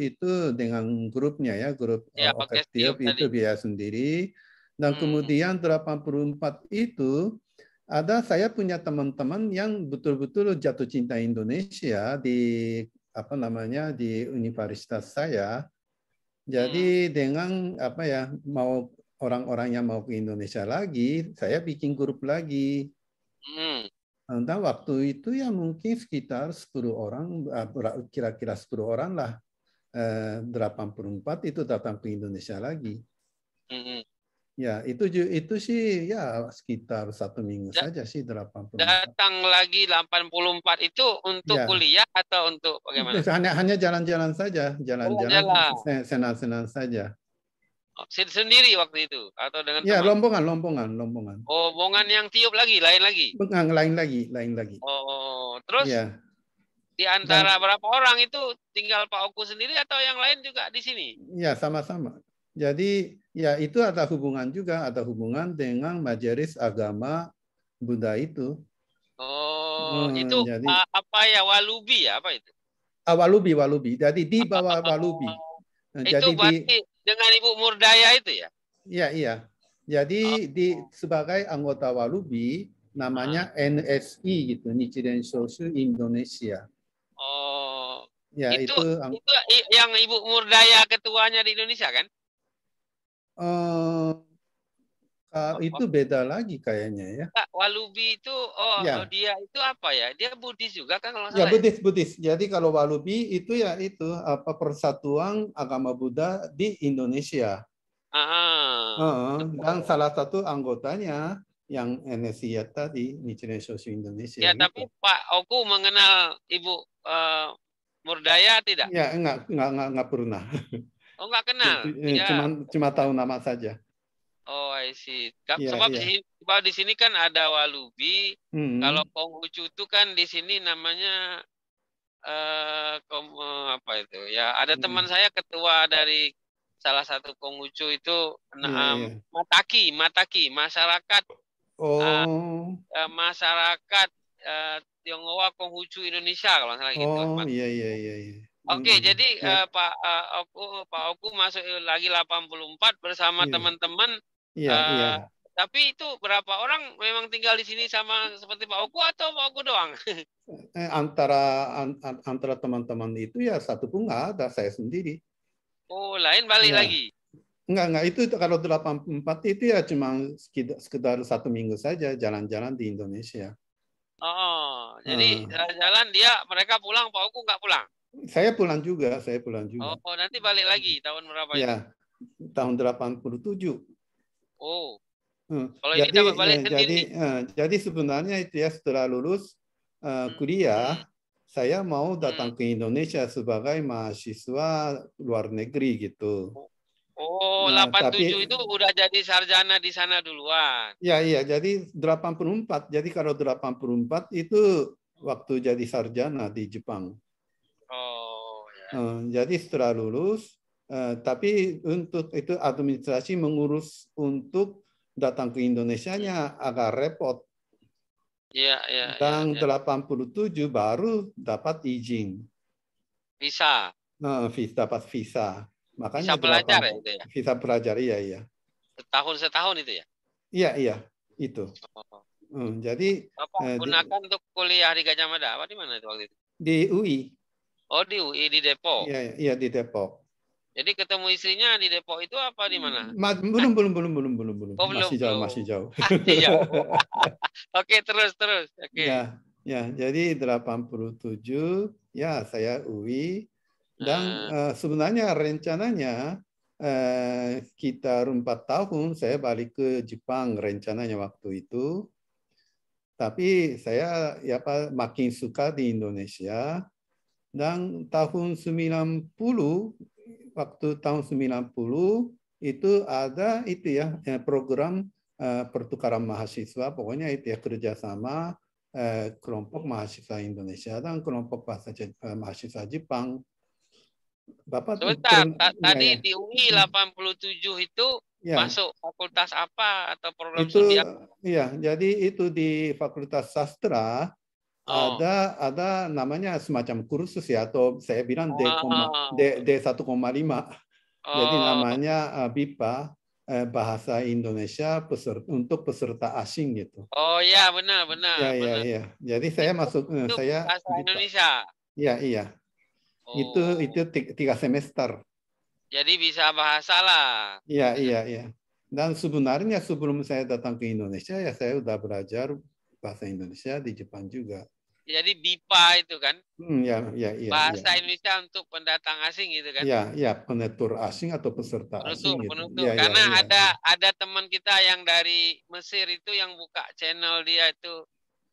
itu dengan grupnya ya grup ya, itu tadi. biaya sendiri dan hmm. kemudian 84 itu ada saya punya teman-teman yang betul-betul jatuh cinta Indonesia di apa namanya di universitas saya. Jadi hmm. dengan apa ya mau orang-orang yang mau ke Indonesia lagi, saya bikin grup lagi. Hmm. Dan waktu itu ya mungkin sekitar 10 orang, eh, kira-kira 10 orang lah, 84 eh, itu datang ke Indonesia lagi. Ya, itu itu sih ya sekitar satu minggu da- saja sih 84. Datang lagi 84 itu untuk ya. kuliah atau untuk bagaimana? Hanya hanya jalan-jalan saja, jalan-jalan oh, senang-senang saja sendiri waktu itu atau dengan ya teman? lompongan lompongan rombongan oh rombongan yang tiup lagi lain lagi Bengang, lain lagi lain lagi oh, oh, oh terus ya. di antara Dan, berapa orang itu tinggal Pak Oku sendiri atau yang lain juga di sini ya sama-sama jadi ya itu ada hubungan juga ada hubungan dengan majelis agama Buddha itu oh hmm, itu jadi, apa ya walubi ya apa itu walubi walubi jadi di bawah walubi nah, Itu jadi berarti di, dengan Ibu Murdaya itu ya? Iya, iya. Jadi oh. di sebagai anggota Walubi namanya ah. Hmm. NSI gitu, Nichiren Shoshu Indonesia. Oh. Ya, itu, itu, itu yang Ibu Murdaya ketuanya di Indonesia kan? Uh, Uh, itu beda lagi kayaknya ya. Kak, Walubi itu oh ya. dia itu apa ya? Dia Buddhis juga kan kalau ya, ya Buddhis ya? Buddhis. Jadi kalau Walubi itu ya itu apa persatuan agama Buddha di Indonesia. Ah. Uh, -huh. dan salah satu anggotanya yang NSIA tadi Nichiren Shoshu Indonesia. Ya, gitu. tapi Pak Oku mengenal Ibu uh, Murdaya tidak? Ya, enggak enggak enggak, enggak pernah. Oh, enggak kenal. Cuma ya. cuma tahu nama saja. Oh, I see. yeah, sebab yeah. Di, di sini kan ada walubi. Mm -hmm. Kalau Konghucu itu kan di sini namanya eh uh, apa itu? Ya, ada mm -hmm. teman saya ketua dari salah satu Konghucu itu yeah, iya, yeah. Iya. Mataki, Mataki, masyarakat Oh. Uh, masyarakat uh, Tionghoa Konghucu Indonesia kalau salah gitu. Oh, iya iya iya iya. Oke, okay, mm-hmm. jadi ya. uh, Pak uh, aku Pak Oku masuk lagi 84 bersama iya. teman-teman Iya, eh, iya. Tapi itu berapa orang memang tinggal di sini sama seperti Pak Oku atau Pak Oku doang? Eh, antara an, antara teman-teman itu ya satu pun nggak ada, saya sendiri. Oh, lain balik ya. lagi. Enggak, enggak. Itu kalau 84 itu ya cuma sekedar, sekedar satu minggu saja jalan-jalan di Indonesia. Oh, jadi jalan eh. jalan-jalan dia mereka pulang, Pak Oku nggak pulang? Saya pulang juga, saya pulang juga. Oh, nanti balik lagi tahun berapa? Ya, itu? tahun 87. Oh. Hmm. jadi, ini balik eh, sendiri. Jadi, uh, jadi sebenarnya itu ya setelah lulus uh, kuliah, hmm. saya mau hmm. datang hmm. ke Indonesia sebagai mahasiswa luar negeri gitu. Oh. nah, 87 tapi, itu udah jadi sarjana di sana duluan. Iya, iya, jadi 84. Jadi kalau 84 itu waktu jadi sarjana di Jepang. Oh, ya. Jadi setelah lulus Eh, tapi untuk itu administrasi mengurus untuk datang ke Indonesia-nya agak repot. Iya, iya. Yang ya, ya. 87 baru dapat izin. Visa. Nah, visa dapat visa. Makanya visa belajar 80, ya, itu ya. Visa belajar, iya, iya. Setahun setahun itu ya. Iya, iya, itu. Oh. Hmm, jadi Bapak eh, gunakan di, untuk kuliah di Gajah Mada apa di mana itu waktu itu? Di UI. Oh, di UI di Depok. Iya, iya di Depok. Jadi ketemu istrinya di Depok itu apa di mana? Ma belum, belum, belum, belum, belum, belum. Oh, masih jauh, belum. masih jauh. Oh. jauh. Ah, Oke, terus, terus. Oke. Okay. Ya, ya, jadi 87 ya saya UI dan uh. Uh, sebenarnya rencananya uh, kita empat tahun saya balik ke Jepang rencananya waktu itu. Tapi saya ya apa makin suka di Indonesia dan tahun 90 waktu tahun 90 itu ada itu ya eh, program eh, pertukaran mahasiswa, pokoknya itu ya kerjasama eh, kelompok mahasiswa Indonesia dan kelompok bahasa mahasiswa Jepang. Bapak Sebentar, iya, tadi ya, ya. di UI 87 hmm. itu ya. masuk fakultas apa atau program itu, studi apa? Iya, jadi itu di Fakultas Sastra Oh. Ada ada namanya semacam kursus ya atau saya bilang D, oh. D, D1,5. Oh. Jadi namanya uh, BIPA eh, bahasa Indonesia peserta, untuk peserta asing gitu. Oh ya benar benar. Ya benar. ya ya. Jadi saya masuk itu eh, saya bahasa BIPA. Indonesia. Iya iya. Oh. Itu itu tiga semester. Jadi bisa bahasa lah. Iya iya iya. Dan sebenarnya sebelum saya datang ke Indonesia ya saya sudah belajar bahasa Indonesia di Jepang juga jadi DIPA itu kan. Hmm, ya, ya, ya, ya. Bahasa ya. Indonesia untuk pendatang asing gitu kan. Ya, ya, penetur asing atau peserta penutur, asing. Gitu. Penutur, ya, ya, Karena ya, ya. ada ada teman kita yang dari Mesir itu yang buka channel dia itu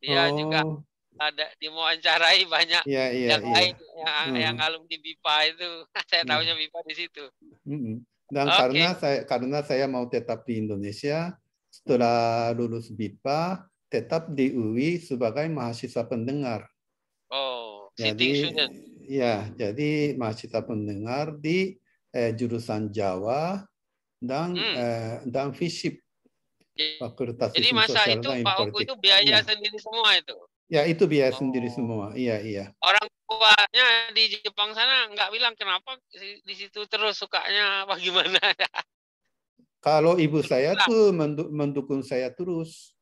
dia oh. juga ada dimuancarai banyak ya, ya, yang ya. lain yang, hmm. yang alumni BIPA itu. saya tahunya hmm. BIPA di situ. Hmm. hmm. Dan okay. karena saya karena saya mau tetap di Indonesia setelah lulus BIPA tetap di UI sebagai mahasiswa pendengar. Oh, jadi ya, jadi mahasiswa pendengar di eh, jurusan Jawa dan hmm. eh, dan FISIP. Ya, Fakultas Jadi masa itu Pak Oku itu biaya ya. sendiri semua itu. Ya itu biaya oh. sendiri semua. Iya iya. Orang tuanya di Jepang sana nggak bilang kenapa di situ terus sukanya bagaimana? Kalau ibu saya tuh mendukung saya terus.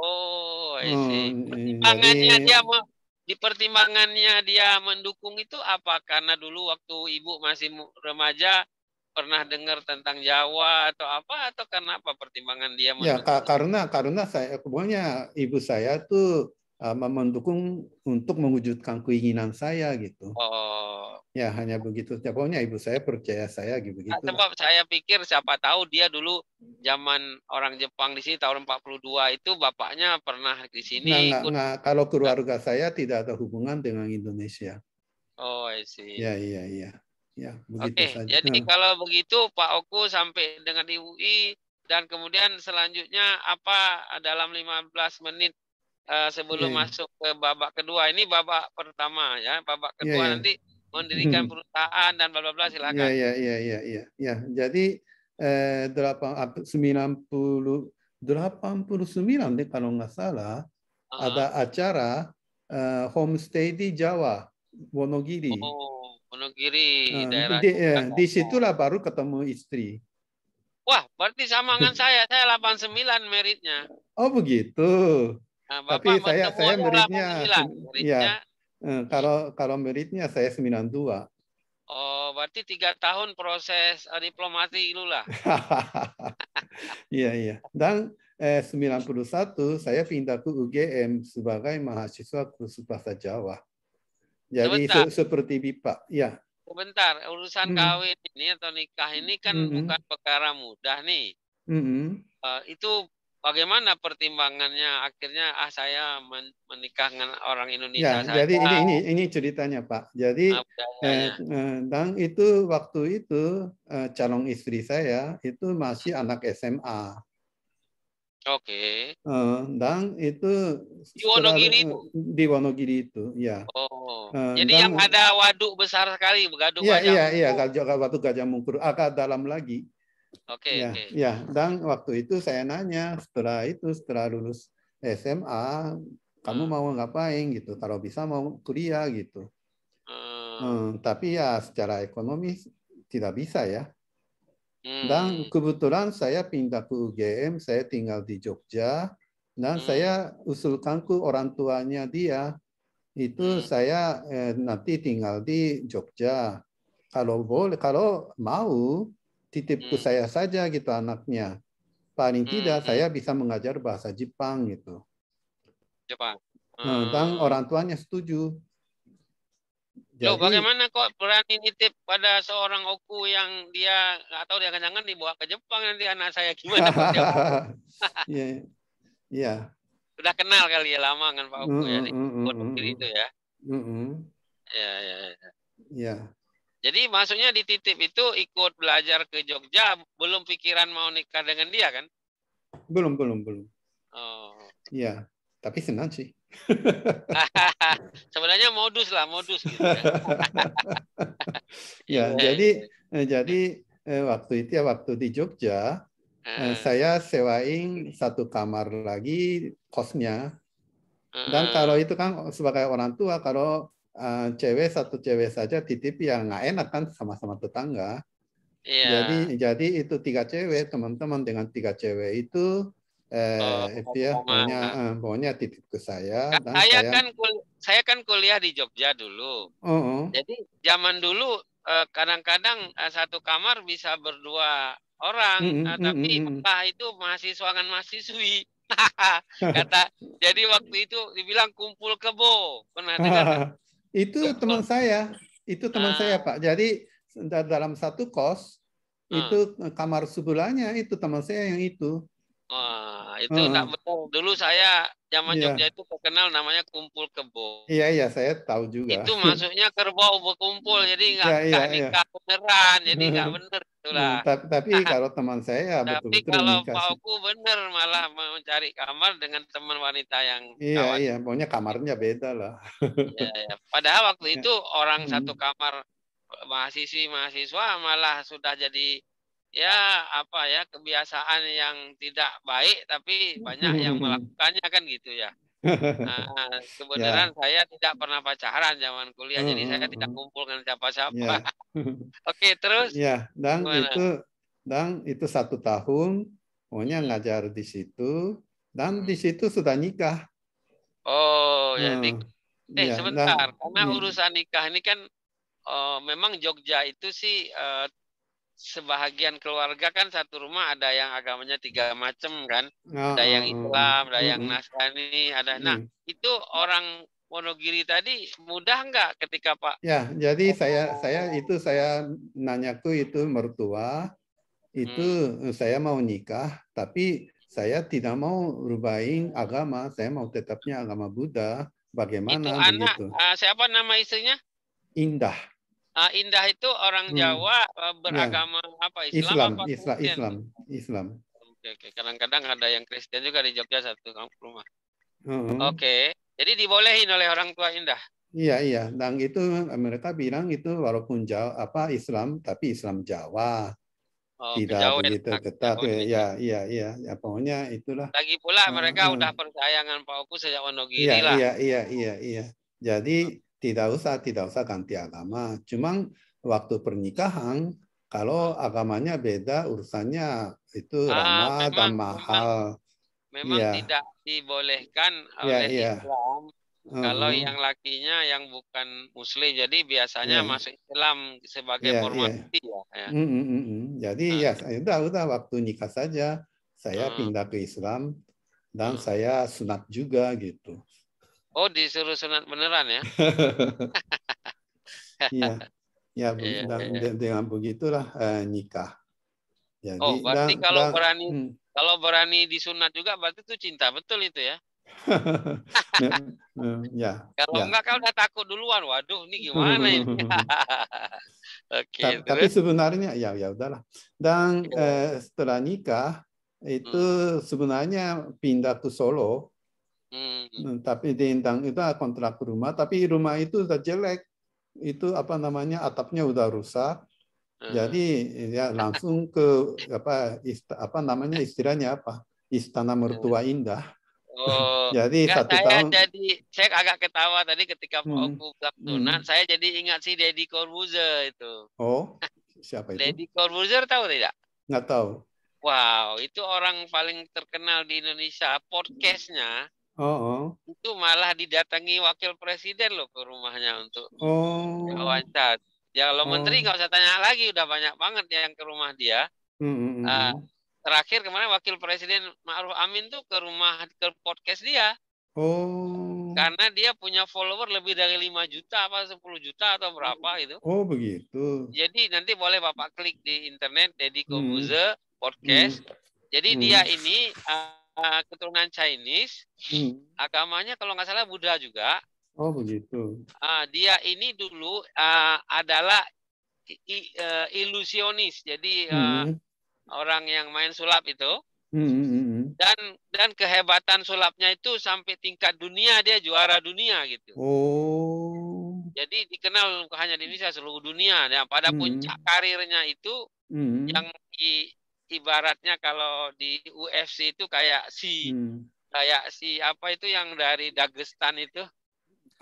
Oh, hmm, iya. Pertimbangannya jadi, dia di pertimbangannya dia mendukung itu apa? Karena dulu waktu ibu masih remaja pernah dengar tentang Jawa atau apa atau kenapa pertimbangan dia ya, mendukung? Ya, karena karena saya pokoknya ibu saya tuh Eh, mendukung untuk mewujudkan keinginan saya gitu. Oh. Ya hanya begitu. Ya, pokoknya ibu saya percaya saya gitu. Nah, sebab saya pikir siapa tahu dia dulu zaman orang Jepang di sini tahun 42 itu bapaknya pernah di sini. Nah, nah, nah kalau nah. keluarga saya tidak ada hubungan dengan Indonesia. Oh, I see. Ya, iya, iya. Ya, begitu Oke, saja. jadi nah. kalau begitu Pak Oku sampai dengan IUI dan kemudian selanjutnya apa dalam 15 menit uh, sebelum yeah. Iya. masuk ke babak kedua. Ini babak pertama ya, babak iya, kedua yeah, yeah. nanti mendirikan hmm. perusahaan dan bla bla silakan. ya ya ya ya ya. Jadi eh, sembilan puluh delapan puluh sembilan nih kalau nggak salah uh-huh. ada acara uh, eh, homestay di Jawa Wonogiri. Oh, Wonogiri uh, daerah. Di, ya, lah di situlah baru ketemu istri. Wah, berarti sama dengan saya. Saya 89 meritnya. Oh, begitu. Nah, Bapak Tapi saya saya muridnya, iya. muridnya ya, kalau kalau muridnya saya 92. Oh, berarti tiga tahun proses eh, diplomasi itu lah. Iya, iya. Dan eh, 91 saya pindah ke UGM sebagai mahasiswa khusus bahasa Jawa. Jadi se seperti BIPA, ya. Sebentar, urusan mm -hmm. kawin ini atau nikah ini kan mm -hmm. bukan perkara mudah nih. Mm -hmm. uh, itu bagaimana pertimbangannya akhirnya ah saya men menikah dengan orang Indonesia. Ya, saya jadi tahu. ini ini ini ceritanya Pak. Jadi ah, ya, ya. eh, eh, dan itu waktu itu eh, calon istri saya itu masih anak SMA. Oke. Okay. eh, dan itu di Wonogiri itu. Eh, di Wonogiri itu, ya. Oh. Uh, jadi dan, yang ada waduk besar sekali, gaduh Iya, iya, iya, gajah, waduk Gajah Mungkur. Agak dalam lagi. Oke. Okay, ya, okay. ya, dan waktu itu saya nanya setelah itu setelah lulus SMA, kamu hmm. mau ngapain gitu? Kalau bisa mau kuliah gitu. Hmm. Hmm, tapi ya secara ekonomi tidak bisa ya. Hmm. Dan kebetulan saya pindah ke UGM, saya tinggal di Jogja, dan hmm. saya usulkan ke orang tuanya dia itu hmm. saya eh, nanti tinggal di Jogja. Kalau boleh, kalau mau titip ke hmm. saya saja gitu anaknya. Paling hmm, tidak hmm. saya bisa mengajar bahasa Jepang gitu. Jepang. Nah, hmm. Nah, orang tuanya setuju. Jadi, Loh, bagaimana kok berani nitip pada seorang oku yang dia atau dia jangan dibawa ke Jepang nanti anak saya gimana? Iya. Iya. Sudah kenal kali ya lama kan Pak Oku mm, ya. Mm, mm, itu ya. Mm, Ya, ya, ya. Ya. Jadi maksudnya di titip itu ikut belajar ke Jogja, belum pikiran mau nikah dengan dia kan? Belum, belum, belum. Oh. Iya, tapi senang sih. Sebenarnya modus lah, modus. Gitu, kan? ya, iya, jadi iya, iya. Eh, jadi eh, waktu itu ya waktu di Jogja, hmm. saya sewain satu kamar lagi kosnya. Dan kalau itu kan sebagai orang tua, kalau Eh, cewek satu cewek saja titip yang nggak enak kan sama-sama tetangga. Yeah. Jadi jadi itu tiga cewek teman-teman dengan tiga cewek itu eh, oh, ya pokoknya eh, pokoknya titip ke saya. Kan saya, saya kan kul saya kan kuliah di Jogja dulu. Uh -uh. Jadi zaman dulu eh, kadang-kadang eh, satu kamar bisa berdua orang, mm -hmm, nah, hmm, tapi mm -hmm. entah itu mahasiswa kan mahasiswi. Kata jadi waktu itu dibilang kumpul kebo pernah dengar? Kan? Itu teman saya, itu teman ah. saya Pak. Jadi dalam satu kos ah. itu kamar sebelahnya itu teman saya yang itu. Wah, itu enggak betul. Dulu saya zaman yeah. Jogja itu terkenal namanya kumpul kebo. Iya, iya, saya tahu juga. Itu maksudnya kerbau berkumpul, jadi enggak yeah, yeah, iya. nikah beneran, jadi enggak bener itulah. Iya, hmm, tapi, tapi kalau teman saya ya betul Tapi kalau pauku bener malah mencari kamar dengan teman wanita yang Iya, kawan. iya, pokoknya kamarnya beda lah. Iya, iya. Padahal waktu ya. itu orang hmm. satu kamar mahasiswi mahasiswa malah sudah jadi ya apa ya kebiasaan yang tidak baik tapi banyak yang melakukannya kan gitu ya. Nah, kebenaran ya. saya tidak pernah pacaran zaman kuliah, uh, jadi hmm, saya uh, tidak hmm. kumpul dengan siapa-siapa. ya. Oke, terus? Ya, dan Gimana? itu, dan itu satu tahun, pokoknya ngajar di situ, dan di situ sudah nikah. Oh, ya. Uh, eh, ya, sebentar, dan, karena urusan nikah ini kan, uh, memang Jogja itu sih uh, sebahagian keluarga kan satu rumah ada yang agamanya tiga macam kan oh, ada yang Islam ada yang Nasrani ada nah itu orang Monogiri tadi mudah nggak ketika Pak ya jadi saya saya itu saya nanya tuh itu mertua itu hmm. saya mau nikah tapi saya tidak mau rubahin agama saya mau tetapnya agama Buddha bagaimana itu anak begitu. Uh, siapa nama istrinya Indah uh, indah itu orang hmm. Jawa eh, beragama ya. apa Islam Islam apa Islam Islam Islam. Oke, oke. Kadang-kadang ada yang Kristen juga di Jogja satu rumah. Uh -huh. Oke, jadi dibolehin oleh orang tua indah. Iya iya, dan itu mereka bilang itu walaupun jauh apa Islam tapi Islam Jawa. Oh, tidak jauh, begitu ketat ya iya iya ya pokoknya itulah lagi pula mereka uh, udah percaya dengan Pak Opu sejak Wonogiri iya, lah iya iya iya iya jadi tidak usah tidak usah ganti agama cuma waktu pernikahan kalau agamanya beda urusannya itu ah, ramah memang, dan mahal memang ya. tidak dibolehkan iya, oleh ya, ya. Islam Kalau yang lakinya yang bukan muslim, jadi biasanya ya. masuk Islam sebagai iya, ya, formasi ya. ya. Mm -mm. Jadi uh. ya sudah sudah waktu nikah saja saya uh. pindah ke Islam dan saya sunat juga gitu. Oh, disuruh sunat beneran ya? Iya. ya, ya, dengan, ya, dengan begitulah eh, nikah. Jadi, oh, berarti dan, kalau dan, berani hmm. kalau berani disunat juga berarti itu cinta betul itu ya? Ya, hmm, ya. Kalau ya. enggak kau udah takut duluan. Waduh, ini gimana ini? Oke. Ta terus. tapi sebenarnya ya ya udahlah. Dan iya. eh, setelah nikah itu hmm. sebenarnya pindah ke Solo Hmm. hmm. Tapi dindang itu kontrak rumah, tapi rumah itu sudah jelek. Itu apa namanya atapnya udah rusak. Hmm. Jadi ya langsung ke apa ista, apa namanya istilahnya apa? Istana Mertua hmm. Indah. Oh, jadi satu saya tahun. jadi saya agak ketawa tadi ketika hmm. aku bilang hmm. Nah, saya jadi ingat si Deddy Corbuzier itu. Oh, siapa itu? Deddy Corbuzier tahu tidak? Nggak tahu. Wow, itu orang paling terkenal di Indonesia. Podcastnya Oh, oh. Itu malah didatangi wakil presiden loh ke rumahnya untuk oh. wawancara. Ya kalau oh. menteri nggak usah tanya lagi, udah banyak banget yang ke rumah dia. Mm -hmm. uh, terakhir kemarin wakil presiden Ma'ruf Amin tuh ke rumah ke podcast dia. Oh. Karena dia punya follower lebih dari 5 juta apa 10 juta atau berapa gitu. Oh, begitu. Jadi nanti boleh Bapak klik di internet Deddy Kobuze mm. podcast. Mm. Jadi mm. dia ini uh, Eh, keturunan Chinese, hmm. agamanya kalau nggak salah Buddha juga. Oh begitu. Uh, dia ini dulu uh, adalah i, uh, ilusionis, jadi uh, hmm. orang yang main sulap itu. Hmm, hmm, hmm, hmm. Dan dan kehebatan sulapnya itu sampai tingkat dunia dia juara dunia gitu. Oh. Jadi dikenal hanya di Indonesia seluruh dunia. Dan Pada hmm. puncak karirnya itu hmm. yang di ibaratnya kalau di UFC itu kayak si hmm. kayak si apa itu yang dari Dagestan itu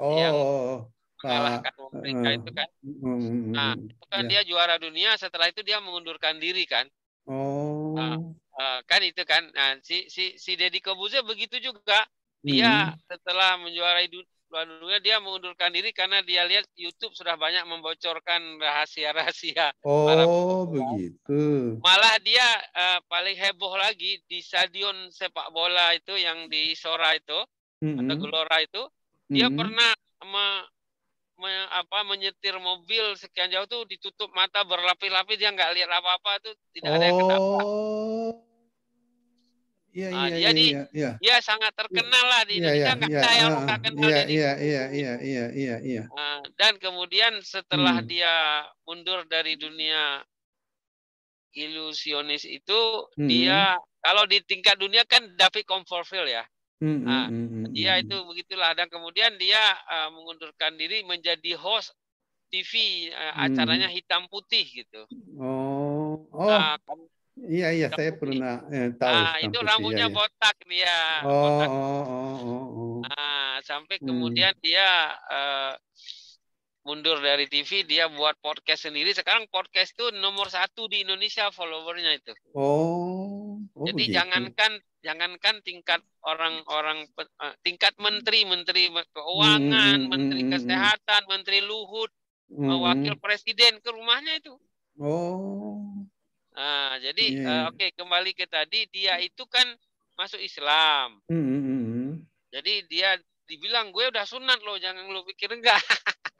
oh. yang oh, oh, mengalahkan uh, mereka uh, itu kan. Uh, nah, itu kan yeah. dia juara dunia setelah itu dia mengundurkan diri kan. Oh. Nah, uh, kan itu kan. Nah, si si si Deddy Kobuze begitu juga. Dia hmm. setelah menjuarai Lalu dia mengundurkan diri karena dia lihat YouTube sudah banyak membocorkan rahasia-rahasia. Oh, para begitu. Malah dia uh, paling heboh lagi di stadion sepak bola itu yang di Sora itu mm-hmm. atau Gelora itu, dia mm-hmm. pernah me, me, apa menyetir mobil sekian jauh tuh ditutup mata berlapis-lapis dia nggak lihat apa-apa tuh tidak oh. ada yang kenapa. Iya, ah, iya, jadi iya, di, iya, ya sangat terkenal lah di iya, Indonesia, iya, iya, yang nggak kenal iya, iya, iya, iya, iya, iya, iya, iya. Dan kemudian setelah hmm. dia mundur dari dunia ilusionis itu, hmm. dia kalau di tingkat dunia kan David Comfortville ya. Hmm, nah, hmm, dia hmm. itu begitulah dan kemudian dia uh, mengundurkan diri menjadi host TV uh, acaranya hmm. hitam putih gitu. Oh, oh. Nah, Iya iya saya pernah eh, tahu. Ah itu iya, rambutnya iya, botak dia. Oh, botak. oh oh oh oh. Nah sampai hmm. kemudian dia uh, mundur dari TV dia buat podcast sendiri. Sekarang podcast itu nomor satu di Indonesia followernya itu. Oh. oh Jadi begitu. jangankan jangankan tingkat orang-orang eh, tingkat menteri menteri keuangan, hmm, hmm menteri hmm, hmm, kesehatan, menteri luhut, hmm. wakil presiden ke rumahnya itu. Oh. Nah, jadi yeah. Iya, iya. uh, oke okay, kembali ke tadi dia itu kan masuk Islam. Mm-hmm. Jadi dia dibilang gue udah sunat loh, jangan lo pikir enggak.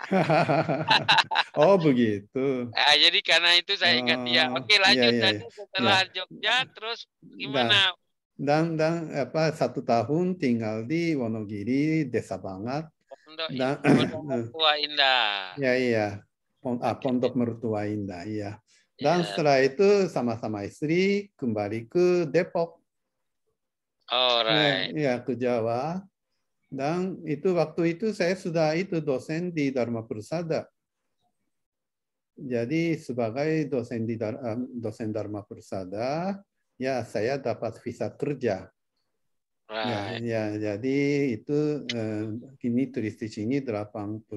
oh begitu. Nah, jadi karena itu saya ingat oh, dia. Oke okay, iya, lanjut yeah, yeah, tadi setelah yeah. Jogja terus nah, gimana? Dan, dan dan apa satu tahun tinggal di Wonogiri Desa banget Pondok, dan, Pondok Mertua Indah. ya iya. Pond, ah, Pondok Mertua Indah iya. Ah, dan iya. setelah itu sama-sama istri kembali ke Depok. Alright. ya ke Jawa. Dan itu waktu itu saya sudah itu dosen di Dharma Persada. Jadi sebagai dosen di eh, dosen Dharma Persada, ya saya dapat visa kerja. Ya, right. Ya, ya, jadi itu eh, kini turis di sini 89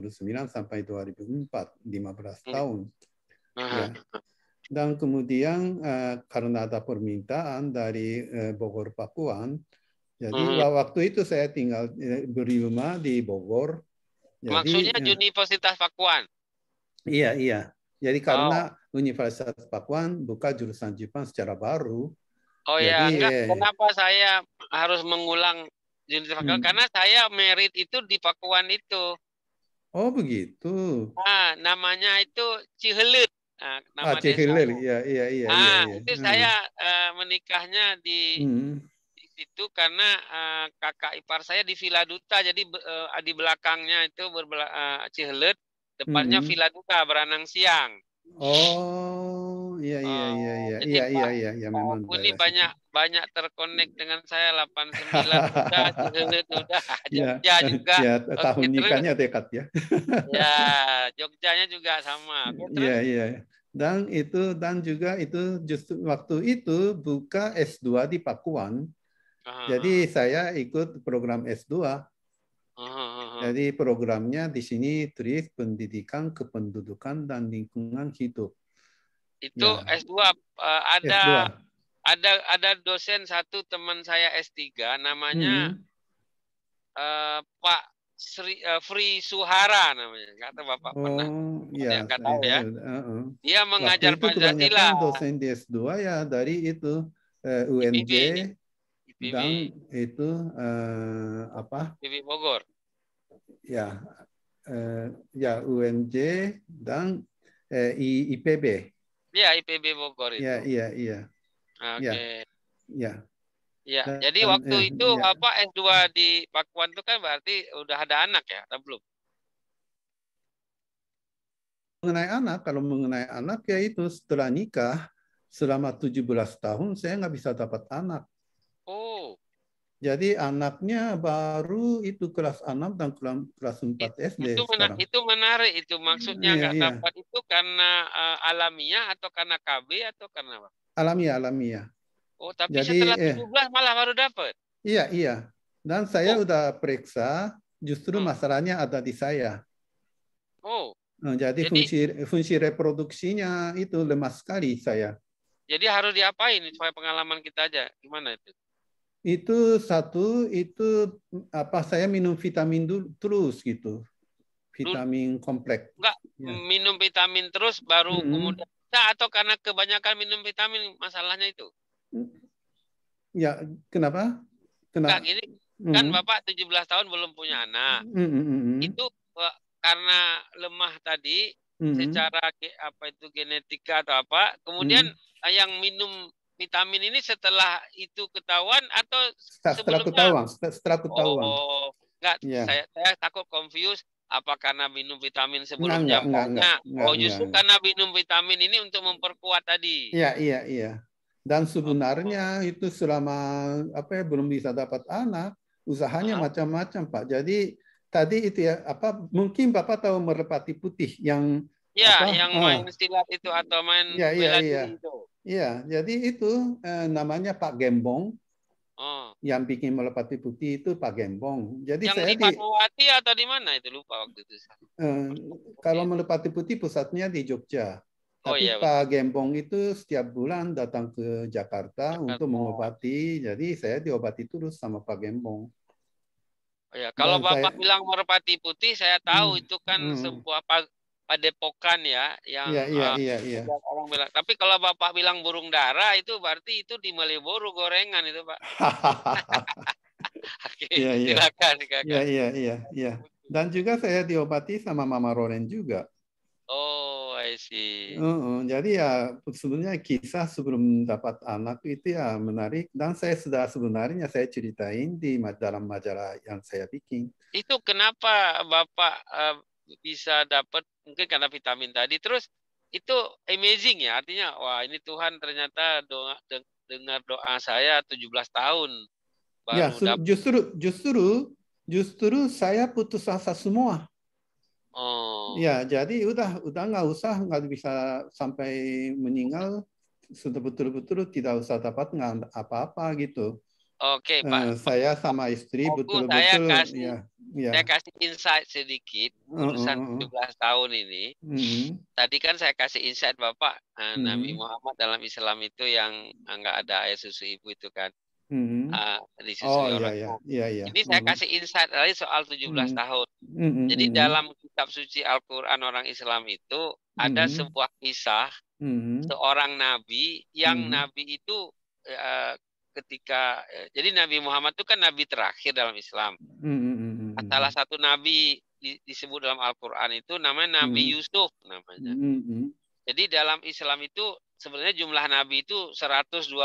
sampai 2004, 15 hmm. tahun. -huh. Hmm. Ya. Dan kemudian uh, karena ada permintaan dari uh, Bogor Pakuan, jadi hmm. waktu itu saya tinggal eh, berumah di Bogor. Jadi, Maksudnya Universitas Pakuan? Iya iya. Jadi karena oh. Universitas Pakuan buka jurusan Jepang secara baru. Oh iya. jadi, ya, enggak. kenapa saya harus mengulang Universitas Pakuan? Hmm. Karena saya merit itu di Pakuan itu. Oh begitu. Nah, namanya itu Cihelut. Nah, nama ah, desa. Hilir. iya, iya, iya. Ah, iya, iya. itu saya uh, menikahnya di, hmm. di situ karena uh, kakak ipar saya di Villa Duta, jadi uh, di belakangnya itu berbelak uh, Cihelet, depannya hmm. Villa Duta, Beranang Siang. Oh, iya iya oh, iya iya iya iya iya iya memang. ini banyak banyak terkonek dengan saya 89 sudah sudah Ya, juga. Ya, tahun gitu. nikahnya dekat ya. ya, Jogjanya juga sama. Iya iya. Dan itu dan juga itu justru waktu itu buka S2 di Pakuan. Aha. Jadi saya ikut program S2 jadi programnya di sini trik Pendidikan Kependudukan dan Lingkungan Hidup. Itu ya. S2 eh, ada S2. ada ada dosen satu teman saya S3 namanya hmm. uh, Pak Sri uh, Fri Suhara namanya. Kata Bapak oh, pernah ya, kata ya. Uh, uh. Dia mengajar Pancasila. Dosen di S2 ya dari itu uh, UNJ. PV itu uh, apa? PV Bogor. Ya, uh, ya UNJ dan eh, IPB. Ya IPB Bogor ya, itu. Ya iya iya. Ya, Oke. Okay. Ya. Ya, dan, jadi waktu eh, itu ya. apa S2 di Pakuan itu kan berarti udah ada anak ya atau belum? Mengenai anak, kalau mengenai anak ya itu setelah nikah selama 17 tahun saya nggak bisa dapat anak. Jadi anaknya baru itu kelas 6 dan kelas 4 SD. Itu, menarik, itu menarik itu maksudnya iya, nggak iya, iya. dapat itu karena uh, alamiah atau karena KB atau karena apa? Alamiah, alamiah. Oh, tapi Jadi, setelah 17 eh, malah baru dapat. Iya, iya. Dan saya oh. udah periksa, justru hmm. masalahnya ada di saya. Oh. Nah, jadi, jadi fungsi fungsi reproduksinya itu lemah sekali saya. Jadi harus diapain supaya pengalaman kita aja gimana itu? itu satu itu apa saya minum vitamin dulu terus gitu vitamin kompleks enggak ya. minum vitamin terus baru -hmm. kemudian atau karena kebanyakan minum vitamin masalahnya itu mm. ya kenapa kenapa enggak, gini. -hmm. kan mm. bapak 17 tahun belum punya anak mm -hmm. itu eh, karena lemah tadi -hmm. secara apa itu genetika atau apa kemudian -hmm. yang minum vitamin ini setelah itu ketahuan atau setelah setelah ketahuan setelah ketahuan oh, oh enggak ya. saya saya takut confuse apa karena minum vitamin sebelum enggak, enggak, enggak, enggak, oh justru enggak, karena minum vitamin ini untuk memperkuat tadi iya iya iya dan sebenarnya oh. itu selama apa ya, belum bisa dapat anak usahanya macam-macam pak jadi tadi itu ya apa mungkin bapak tahu merpati putih yang ya apa? yang oh. silat itu atau main ya, iya, iya. iya. itu Iya, jadi itu eh, namanya Pak Gembong. Oh. Yang bikin melepati putih itu Pak Gembong. Jadi yang saya di Fatmawati atau di mana itu lupa waktu itu. Eh, kalau melepati putih pusatnya di Jogja. Oh, Tapi oh, iya, betul. Pak Gembong itu setiap bulan datang ke Jakarta, Jakarta. untuk mengobati. Jadi saya diobati terus sama Pak Gembong. Oh ya, kalau Dan Bapak saya... bilang merpati putih, saya tahu hmm, itu kan hmm. sebuah padepokan ya yang iya, iya, eh, iya, iya. orang bilang. Tapi kalau Bapak bilang burung dara itu berarti itu di Malioboro gorengan itu, Pak. Oke, iya, iya. silakan Iya, iya, iya, iya. Dan juga saya diobati sama Mama Roren juga. Oh, I see. Uh, uh, jadi ya sebenarnya kisah sebelum dapat anak itu ya menarik dan saya sudah sebenarnya saya ceritain di dalam majalah yang saya bikin. Itu kenapa Bapak uh, bisa dapat mungkin karena vitamin tadi. Terus itu amazing ya, artinya wah ini Tuhan ternyata doa dengar doa saya 17 tahun. Baru ya, justru justru justru saya putus asa semua. Oh. Ya, jadi udah udah nggak usah nggak bisa sampai meninggal sudah betul-betul tidak usah dapat nggak apa-apa gitu. Oke, eh, Pak. Uh, saya sama istri betul-betul saya kasih ya, ya. Saya kasih insight sedikit urusan uh, uh, uh. 17 tahun ini. Uh Tadi kan saya kasih insight Bapak uh, uh Nabi Muhammad dalam Islam itu yang enggak eh, ada air susu ibu itu kan. Uh. uh, di sisi oh, iya, orang. Iya, iya, iya. Ini saya saya kasih insight dari soal 17 uh. tahun. Uh. Jadi dalam kitab suci Al-Quran orang Islam itu uh. ada sebuah kisah uh. seorang nabi yang uh. nabi itu ketika eh, jadi Nabi Muhammad itu kan nabi terakhir dalam Islam. Mm-hmm. Salah satu nabi disebut dalam Al-Qur'an itu namanya Nabi mm-hmm. Yusuf namanya. Mm-hmm. Jadi dalam Islam itu sebenarnya jumlah nabi itu 129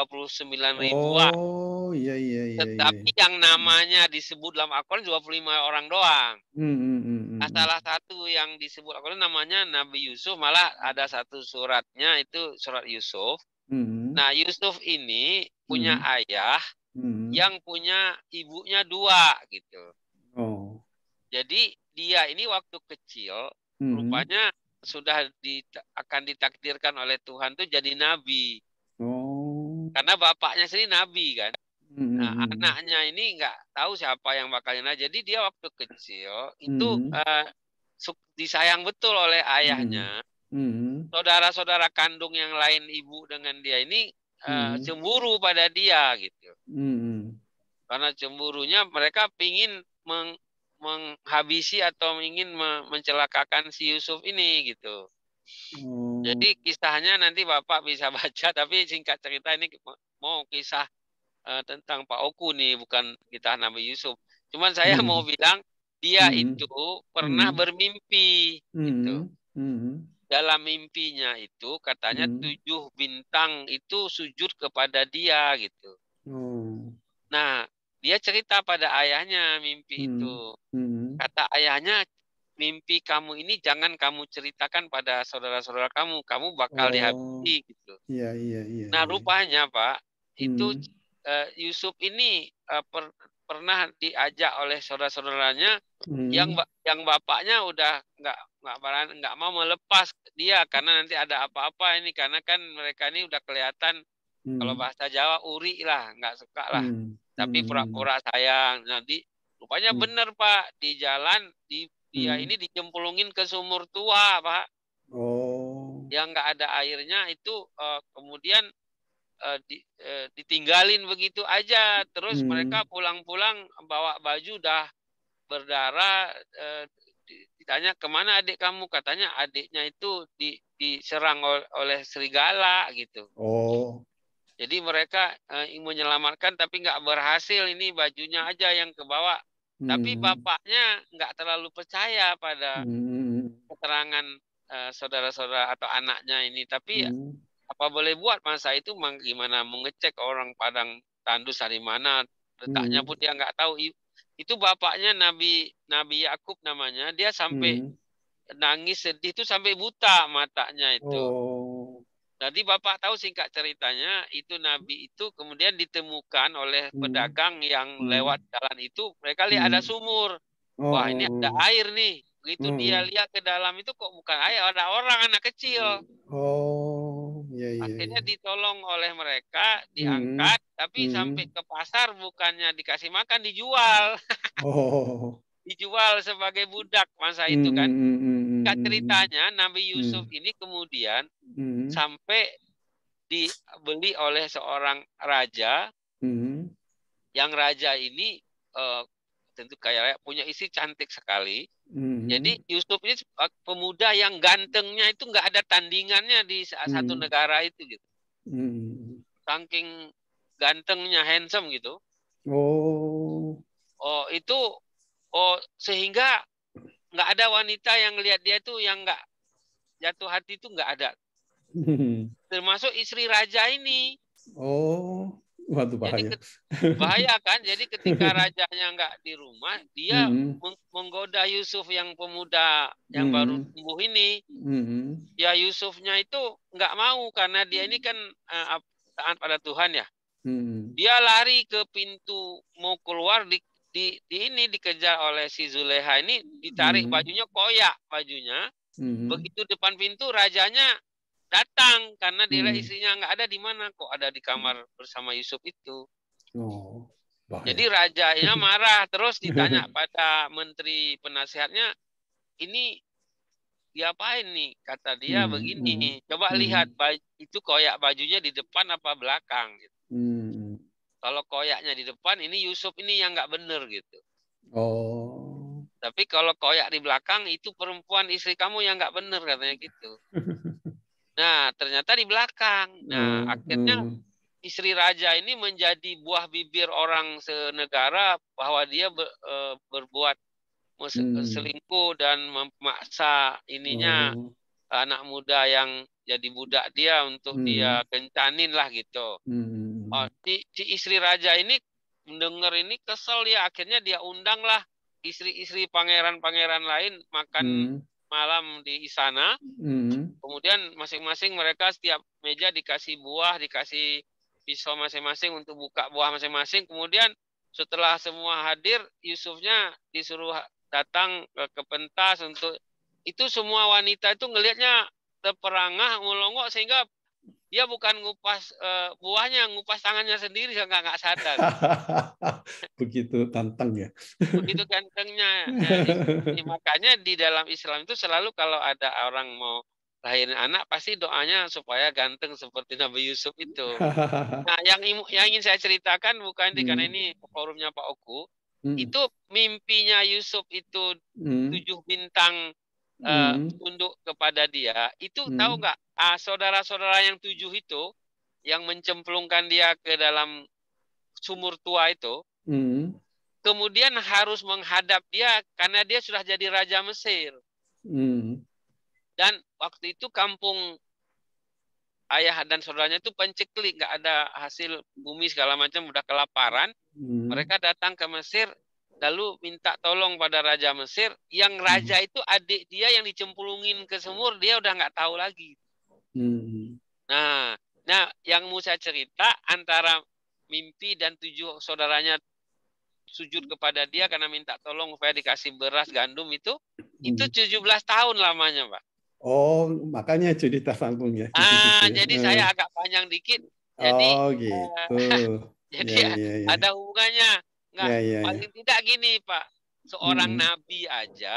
ribuan. Oh, iya iya iya. iya. Tetapi iya. yang namanya disebut dalam Al-Qur'an 25 orang doang. Mm-hmm. Nah, salah satu yang disebut Al-Qur'an namanya Nabi Yusuf malah ada satu suratnya itu surat Yusuf. Hmm. Nah, Yusuf ini punya hmm. ayah hmm. yang punya ibunya dua gitu. Oh. Jadi dia ini waktu kecil hmm. rupanya sudah di, akan ditakdirkan oleh Tuhan tuh jadi nabi. Oh. Karena bapaknya sendiri nabi kan. Hmm. Nah, anaknya ini nggak tahu siapa yang bakalnya. Jadi dia waktu kecil itu hmm. uh, disayang betul oleh ayahnya. Hmm saudara mm-hmm. saudara-saudara kandung yang lain ibu dengan dia ini hmm. uh, cemburu pada dia gitu. Hmm. Karena cemburunya mereka pingin meng menghabisi atau ingin mencelakakan si Yusuf ini gitu. mm. Jadi kisahnya nanti Bapak bisa baca tapi singkat cerita ini mau kisah uh, tentang Pak Oku nih bukan kita Nabi Yusuf. Cuman saya hmm. mau bilang dia hmm. itu pernah hmm. bermimpi hmm. gitu. Hmm dalam mimpinya itu katanya hmm. tujuh bintang itu sujud kepada dia gitu. Hmm. Nah dia cerita pada ayahnya mimpi hmm. itu. Hmm. Kata ayahnya mimpi kamu ini jangan kamu ceritakan pada saudara-saudara kamu, kamu bakal oh. dihabisi gitu. Iya iya iya. Nah iya. rupanya ya. Pak itu uh, Yusuf ini uh, per, pernah diajak oleh saudara-saudaranya hmm. yang yang bapaknya udah nggak nggak nggak mau melepas dia karena nanti ada apa-apa ini karena kan mereka ini udah kelihatan hmm. kalau bahasa Jawa uri lah nggak suka lah hmm. tapi hmm. pura-pura sayang nanti rupanya hmm. bener pak di jalan di dia hmm. ini dicemplungin ke sumur tua pak oh yang nggak ada airnya itu uh, kemudian uh, di, uh, ditinggalin begitu aja terus hmm. mereka pulang-pulang bawa baju dah berdarah uh, ditanya kemana adik kamu katanya adiknya itu di, diserang ol, oleh serigala gitu oh jadi mereka uh, menyelamatkan tapi nggak berhasil ini bajunya aja yang kebawa hmm. tapi bapaknya nggak terlalu percaya pada hmm. keterangan saudara-saudara atau anaknya ini tapi ya hmm apa boleh buat masa itu gimana mengecek orang Padang tandus dari mana letaknya hmm. pun dia nggak tahu itu bapaknya Nabi Nabi Yakub namanya dia sampai hmm. nangis sedih itu sampai buta matanya itu oh. bapak tahu singkat ceritanya itu Nabi itu kemudian ditemukan oleh hmm. pedagang yang hmm. lewat jalan itu mereka lihat hmm. ada sumur oh. wah ini ada oh. air nih Begitu hmm. dia lihat ke dalam itu kok bukan ayah, ada orang anak kecil. Oh, iya iya. Akhirnya iya. ditolong oleh mereka, diangkat, hmm. tapi hmm. sampai ke pasar bukannya dikasih makan, dijual. Oh. dijual sebagai budak masa hmm. itu kan. Kak ceritanya Nabi mm. Yusuf hmm. ini kemudian hmm. sampai dibeli oleh seorang raja. Hmm. Yang raja ini uh, tentu kaya raya punya isi cantik sekali. Mm-hmm. Jadi Yusuf ini ah, pemuda yang gantengnya itu nggak ada tandingannya di mm-hmm. satu negara itu gitu. Mm-hmm. Saking gantengnya handsome gitu. Oh. Oh itu oh sehingga nggak ada wanita yang lihat dia tuh yang nggak jatuh hati itu nggak ada. Mm-hmm. Termasuk istri raja ini. Oh. Waduh bahaya. Jadi, bahaya kan? Jadi ketika rajanya nggak di rumah, dia mm menggoda Yusuf yang pemuda yang mm baru tumbuh ini. Mm Ya Yusufnya itu nggak mau karena dia ini kan uh, taat pada Tuhan ya. Mm Dia lari ke pintu mau keluar di, di, di ini dikejar oleh si Zuleha ini ditarik mm bajunya koyak bajunya. Mm Begitu depan pintu rajanya datang karena dia hmm. istrinya nggak ada di mana kok ada di kamar bersama Yusuf itu. Oh, Jadi Jadi rajanya marah terus ditanya pada menteri penasihatnya ini diapain nih kata dia hmm. begini hmm. coba hmm. lihat baju, itu koyak bajunya di depan apa belakang gitu. Hmm. Kalau koyaknya di depan ini Yusuf ini yang nggak bener gitu. Oh. Tapi kalau koyak di belakang itu perempuan istri kamu yang nggak bener katanya gitu. Nah, ternyata di belakang. Nah, hmm. akhirnya hmm. istri raja ini menjadi buah bibir orang senegara bahwa dia ber, e, eh, berbuat hmm. selingkuh dan memaksa ininya hmm. anak muda yang jadi budak dia untuk hmm. dia kencanin lah gitu. Hmm. hmm, hmm. Oh, si, si istri raja ini mendengar ini kesel ya akhirnya dia undang lah istri-istri pangeran-pangeran lain makan hmm malam di istana. Mm. Kemudian masing-masing mereka setiap meja dikasih buah, dikasih pisau masing-masing untuk buka buah masing-masing. Kemudian setelah semua hadir, Yusufnya disuruh datang ke pentas untuk itu semua wanita itu ngelihatnya terperangah melongo sehingga dia bukan ngupas uh, buahnya, ngupas tangannya sendiri saya nggak nggak sadar. Begitu tantang ya. Begitu gantengnya. Jadi, ya, makanya di dalam Islam itu selalu kalau ada orang mau lahirin anak pasti doanya supaya ganteng seperti Nabi Yusuf itu. Nah, yang yang ingin saya ceritakan bukan di karena hmm. ini forumnya Pak Oku. Hmm. Itu mimpinya Yusuf itu hmm. tujuh bintang uh, tunduk kepada dia itu hmm. tahu nggak uh, saudara-saudara yang tujuh itu yang mencemplungkan dia ke dalam sumur tua itu hmm. kemudian harus menghadap dia karena dia sudah jadi raja Mesir hmm. dan waktu itu kampung ayah dan saudaranya itu penceklik nggak ada hasil bumi segala macam udah kelaparan hmm. mereka datang ke Mesir lalu minta tolong pada raja Mesir yang hmm. raja hmm. itu adik dia yang dicemplungin ke sumur dia udah nggak tahu lagi hmm. nah nah yang Musa cerita antara mimpi dan tujuh saudaranya sujud kepada dia karena minta tolong supaya dikasih beras gandum itu hmm. itu 17 tahun lamanya pak oh makanya cerita sambung ya ah jadi hmm. saya agak panjang dikit jadi oh gitu eh, jadi ya, ya, ya. ada hubungannya Nggak, ya, ya, ya. paling ya. tidak gini Pak, seorang hmm. nabi aja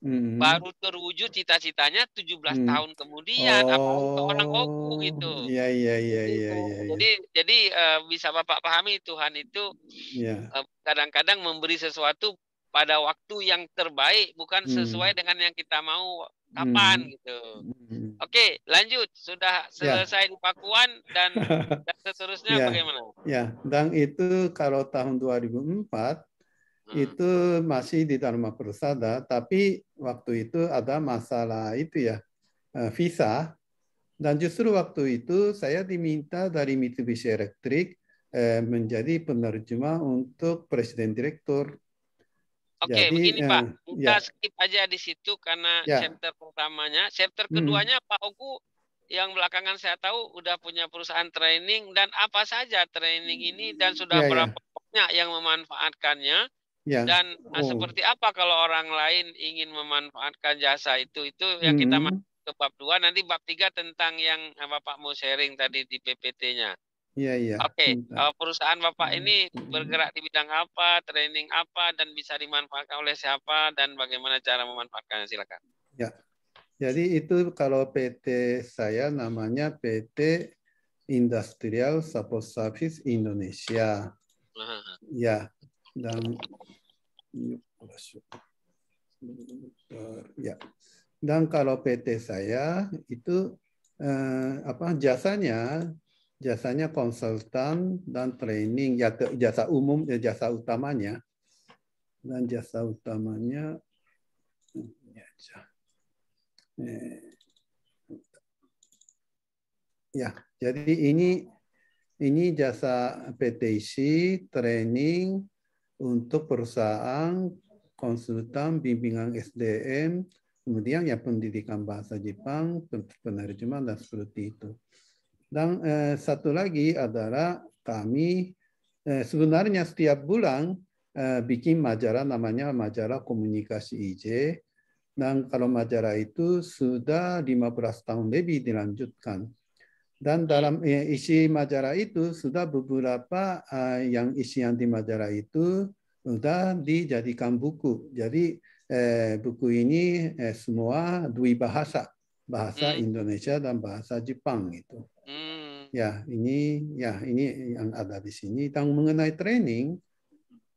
hmm. baru terwujud cita-citanya 17 hmm. tahun kemudian oh. apa orang koku gitu. Iya iya iya, iya, gitu. iya, iya. Jadi jadi uh, bisa Bapak pahami Tuhan itu yeah. uh, kadang-kadang memberi sesuatu pada waktu yang terbaik bukan hmm. sesuai hmm. dengan yang kita mau kapan hmm. gitu. Hmm. Oke, lanjut sudah ya. selesai yeah. di Pakuan dan, dan seterusnya yeah. bagaimana? Ya, dan itu kalau tahun 2004 hmm. itu masih di Dharma Persada, tapi waktu itu ada masalah itu ya eh, visa dan justru waktu itu saya diminta dari Mitsubishi Electric eh, menjadi penerjemah untuk presiden direktur Oke, okay, begini uh, Pak, eh, ya. kita yeah. skip aja di situ karena yeah. chapter pertamanya, chapter hmm. keduanya hmm. Pak Ogu yang belakangan saya tahu udah punya perusahaan training dan apa saja training ini dan sudah yeah, ya. berapa yeah. banyak yang memanfaatkannya ya. dan eh, oh. seperti apa kalau orang lain ingin memanfaatkan jasa itu itu yang -hmm. kita ke bab dua nanti bab tiga tentang yang eh, Bapak mau sharing tadi di PPT-nya. Iya, iya. Oke, okay. Iya, uh, eh, perusahaan Bapak ini iya, iya. bergerak di bidang apa, training apa, dan bisa dimanfaatkan oleh siapa, dan bagaimana cara memanfaatkannya? Silakan. Ya, jadi itu kalau PT saya namanya PT Industrial Support Service Indonesia. Aha. Ya, dan ya. Dan kalau PT saya itu eh, apa jasanya jasanya konsultan dan training ya ke jasa umum ya jasa utamanya dan jasa utamanya eh, ya jadi ini ini jasa PTC training untuk perusahaan konsultan bimbingan SDM kemudian ya pendidikan bahasa Jepang penerjemahan dan seperti itu dan eh, satu lagi adalah kami eh, sebenarnya setiap bulan eh, bikin majalah namanya majalah komunikasi IJ. Dan kalau majalah itu sudah 15 tahun lebih dilanjutkan. Dan dalam eh, isi majalah itu sudah beberapa eh, yang isian di majalah itu sudah dijadikan buku. Jadi eh, buku ini eh, semua dua bahasa bahasa hmm. Indonesia dan bahasa Jepang itu. Hmm. Ya, ini ya ini yang ada di sini. Tang mengenai training,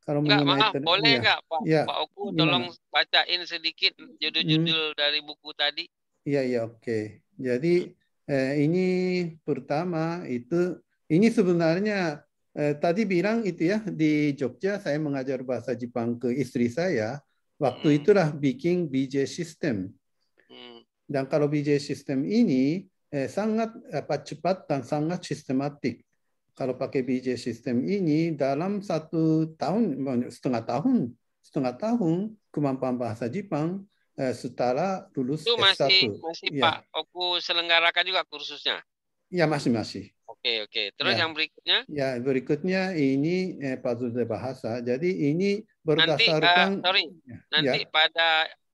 kalau Enggak, mengenai maaf, training, boleh ya. nggak ya. Pak, ya. Pak Oku tolong Gimana? bacain sedikit judul-judul hmm. dari buku tadi. Iya, iya, oke. Okay. Jadi eh, ini pertama itu ini sebenarnya eh, tadi bilang itu ya di Jogja saya mengajar bahasa Jepang ke istri saya. Waktu hmm. itulah bikin BJ system dan kalau BJ sistem ini eh, sangat apa, cepat dan sangat sistematik. Kalau pakai BJ sistem ini dalam satu tahun setengah tahun setengah tahun kemampuan bahasa Jepang eh, setara lulus itu masih, S1. Masih ya. Pak, aku selenggarakan juga kursusnya. Ya masih masih. Oke oke. Terus ya. yang berikutnya? Ya berikutnya ini eh, pasutnya bahasa. Jadi ini eh, berdasarkan. Iya. Nanti, uh, sorry. Nanti ya. pada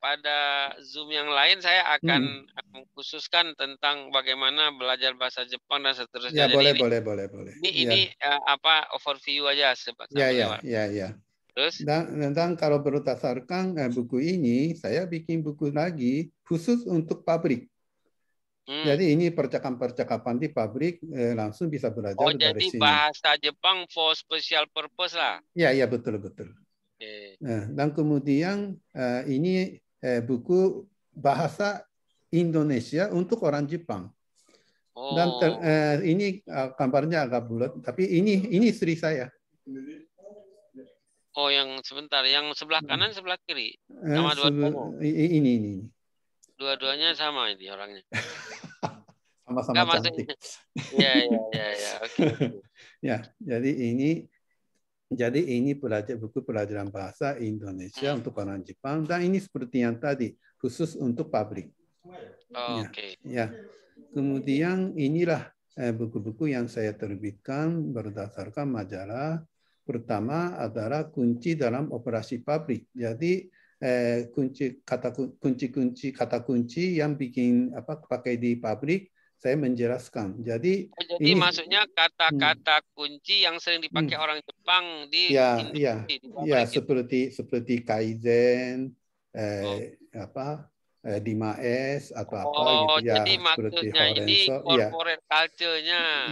pada Zoom yang lain saya akan hmm. khususkan tentang bagaimana belajar bahasa Jepang dan seterusnya. Ya, boleh, ini, boleh, boleh, boleh. Ini, ya. ini uh, apa overview aja sebab Ya, ya, ya, ya. Terus? Dan, tentang kalau berdasarkan eh, buku ini, saya bikin buku lagi khusus untuk pabrik. Hmm. Jadi ini percakapan-percakapan di pabrik eh, langsung bisa belajar oh, dari sini. Oh, jadi bahasa Jepang for special purpose lah. Ya, ya betul betul. Okay. Nah, dan kemudian eh, ini Eh, buku bahasa Indonesia untuk orang Jepang. Dan oh. ter, eh, ini kamarnya eh, agak bulat, tapi ini ini istri saya. Oh, yang sebentar, yang sebelah hmm. kanan, sebelah kiri, eh, sama dua ini ini Dua-duanya sama ini orangnya. Sama-sama cantik. ya, ya, ya, ya. Okay. ya, jadi ini jadi ini pelajar, buku pelajaran bahasa Indonesia hmm. untuk orang Jepang dan ini seperti yang tadi khusus untuk pabrik. Oh, ya, Oke. Okay. Ya. Kemudian inilah eh, buku-buku yang saya terbitkan berdasarkan majalah. Pertama adalah kunci dalam operasi pabrik. Jadi eh, kunci kata kunci kunci kata kunci yang bikin apa pakai di pabrik saya menjelaskan. Jadi, oh, Jadi ini, maksudnya kata-kata hmm. kunci yang sering dipakai hmm. orang Jepang di ya, Indonesia, ya, di ya seperti seperti kaizen, eh, oh. apa eh, Dima S atau oh, apa gitu ya. Jadi maksudnya ini ya. corporate ya. culture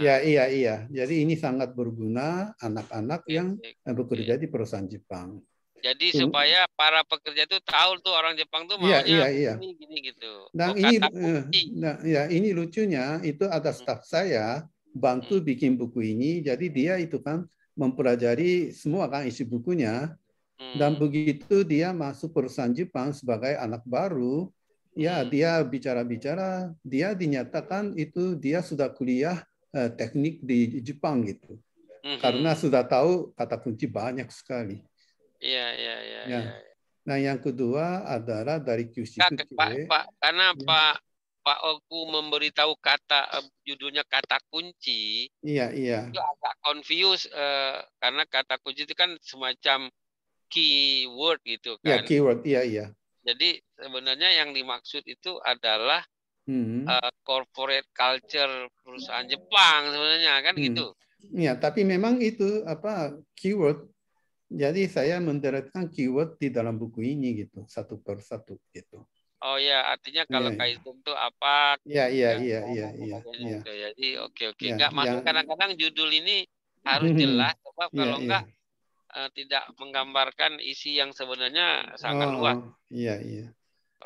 Ya, iya iya. Jadi ini sangat berguna anak-anak yang bekerja di perusahaan Jepang. Jadi ini. supaya para pekerja itu tahu tuh orang Jepang tuh iya, maunya iya, iya, iya. gini gitu. Nah, ini eh, nah, ya ini lucunya itu ada hmm. staff saya bantu hmm. bikin buku ini. Jadi dia itu kan mempelajari semua kan isi bukunya. Hmm. Dan begitu dia masuk perusahaan Jepang sebagai anak baru, ya hmm. dia bicara-bicara, dia dinyatakan itu dia sudah kuliah eh, teknik di Jepang gitu. Hmm. Karena sudah tahu kata kunci banyak sekali. Iya, iya, iya. Ya. ya. Nah, yang kedua adalah dari QC Kak, ke iya. Pak, Pak, karena ya. Pak Pak Oku memberitahu kata eh, judulnya kata kunci. Iya, iya. Itu agak confuse eh, karena kata kunci itu kan semacam keyword gitu iya, kan. Iya, keyword. Iya, iya. Jadi sebenarnya yang dimaksud itu adalah hmm. uh, corporate culture perusahaan Jepang sebenarnya kan hmm. gitu. Iya, tapi memang itu apa keyword jadi saya menceritakan keyword di dalam buku ini gitu, satu per satu gitu. Oh ya, artinya kalau yeah. kaizum itu apa? Iya, iya, ya, iya, iya, iya, gitu ya. iya. Jadi oke, oke. Yeah, enggak masuk kadang-kadang judul ini harus hmm, jelas sebab iya, kalau yeah. enggak uh, eh, tidak menggambarkan isi yang sebenarnya sangat oh, luas. Iya, iya.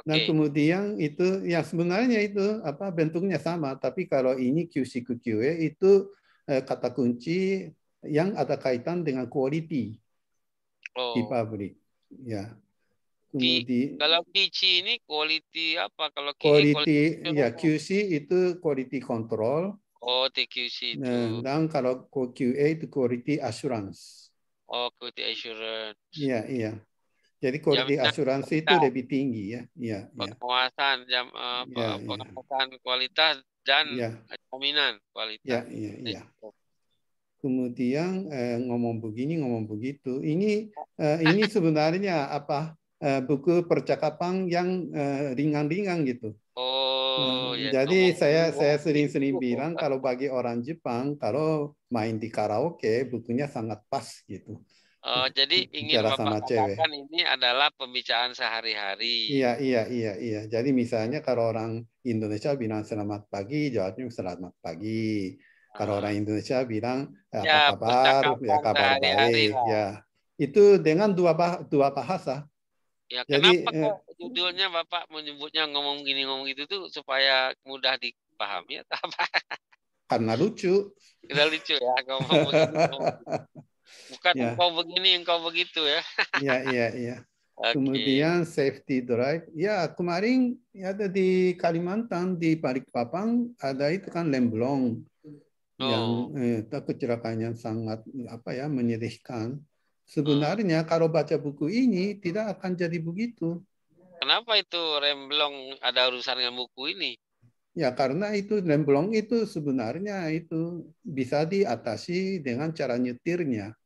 Okay. Nah, kemudian itu ya sebenarnya itu apa bentuknya sama, tapi kalau ini QCQQE itu eh, kata kunci yang ada kaitan dengan quality oh. di pabrik. Ya. di, di, kalau QC ini quality apa? Kalau QA, e quality, quality ya QC itu quality control. Oh, TQC itu. Nah, dan kalau QA e itu quality assurance. Oh, quality assurance. Iya, iya. Jadi quality jam, assurance jam, itu kita. lebih tinggi ya. Iya, iya. Pengawasan ya. jam uh, eh, iya, ya, pengawasan ya. kualitas dan ya. jaminan kualitas. Iya, iya, iya. Gitu kemudian eh, ngomong begini ngomong begitu ini eh, ini sebenarnya apa eh, buku percakapan yang eh, ringan-ringan eh, gitu oh hmm, ya, jadi ngomong, saya saya sering-sering bilang kalau bagi orang Jepang kalau main di karaoke bukunya sangat pas gitu Oh, jadi ingin Bicara Bapak sama cewek. ini adalah pembicaraan sehari-hari. Iya, iya, iya, iya. Jadi misalnya kalau orang Indonesia bilang selamat pagi, jawabnya selamat pagi. Kalau orang Indonesia bilang ya, ya apa kabar, ya kabar ya, baik, ya. ya. Itu dengan dua bah dua bahasa. Ya, Jadi, kenapa eh, judulnya Bapak menyebutnya ngomong gini ngomong gitu tuh supaya mudah dipahami ya apa? Karena lucu. Karena lucu ya ngomong Ngomong. Gitu. Bukan ya. engkau begini, engkau begitu ya. Iya, iya, iya. Okay. Kemudian safety drive. Ya, kemarin ada di Kalimantan, di Balikpapan, ada itu kan lemblong oh. Eh, yang eh, kecelakaannya sangat mm, apa ya menyedihkan. Oh. Sebenarnya oh. kalau baca buku ini tidak akan jadi begitu. Kenapa itu remblong ada urusan dengan buku ini? Ya karena itu remblong itu sebenarnya itu bisa diatasi dengan cara nyetirnya.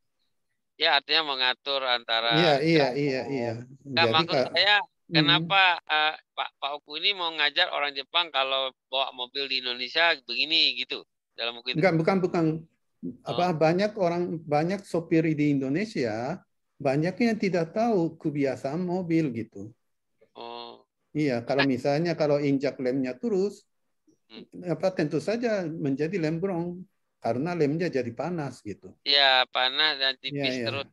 Ya artinya mengatur antara. Ya, iya iya iya iya. Nah, Jadi, maksud saya hmm. kenapa hmm. uh, Pak Pak Oku ini mau ngajar orang Jepang kalau bawa mobil di Indonesia begini gitu? dalam buku Enggak, bukan bukan oh. apa banyak orang banyak sopir di Indonesia banyak yang tidak tahu kebiasaan mobil gitu. Oh. Iya, kalau misalnya kalau injak lemnya terus hmm. apa tentu saja menjadi lem brong karena lemnya jadi panas gitu. Iya, panas dan iya, tipis ya, terus.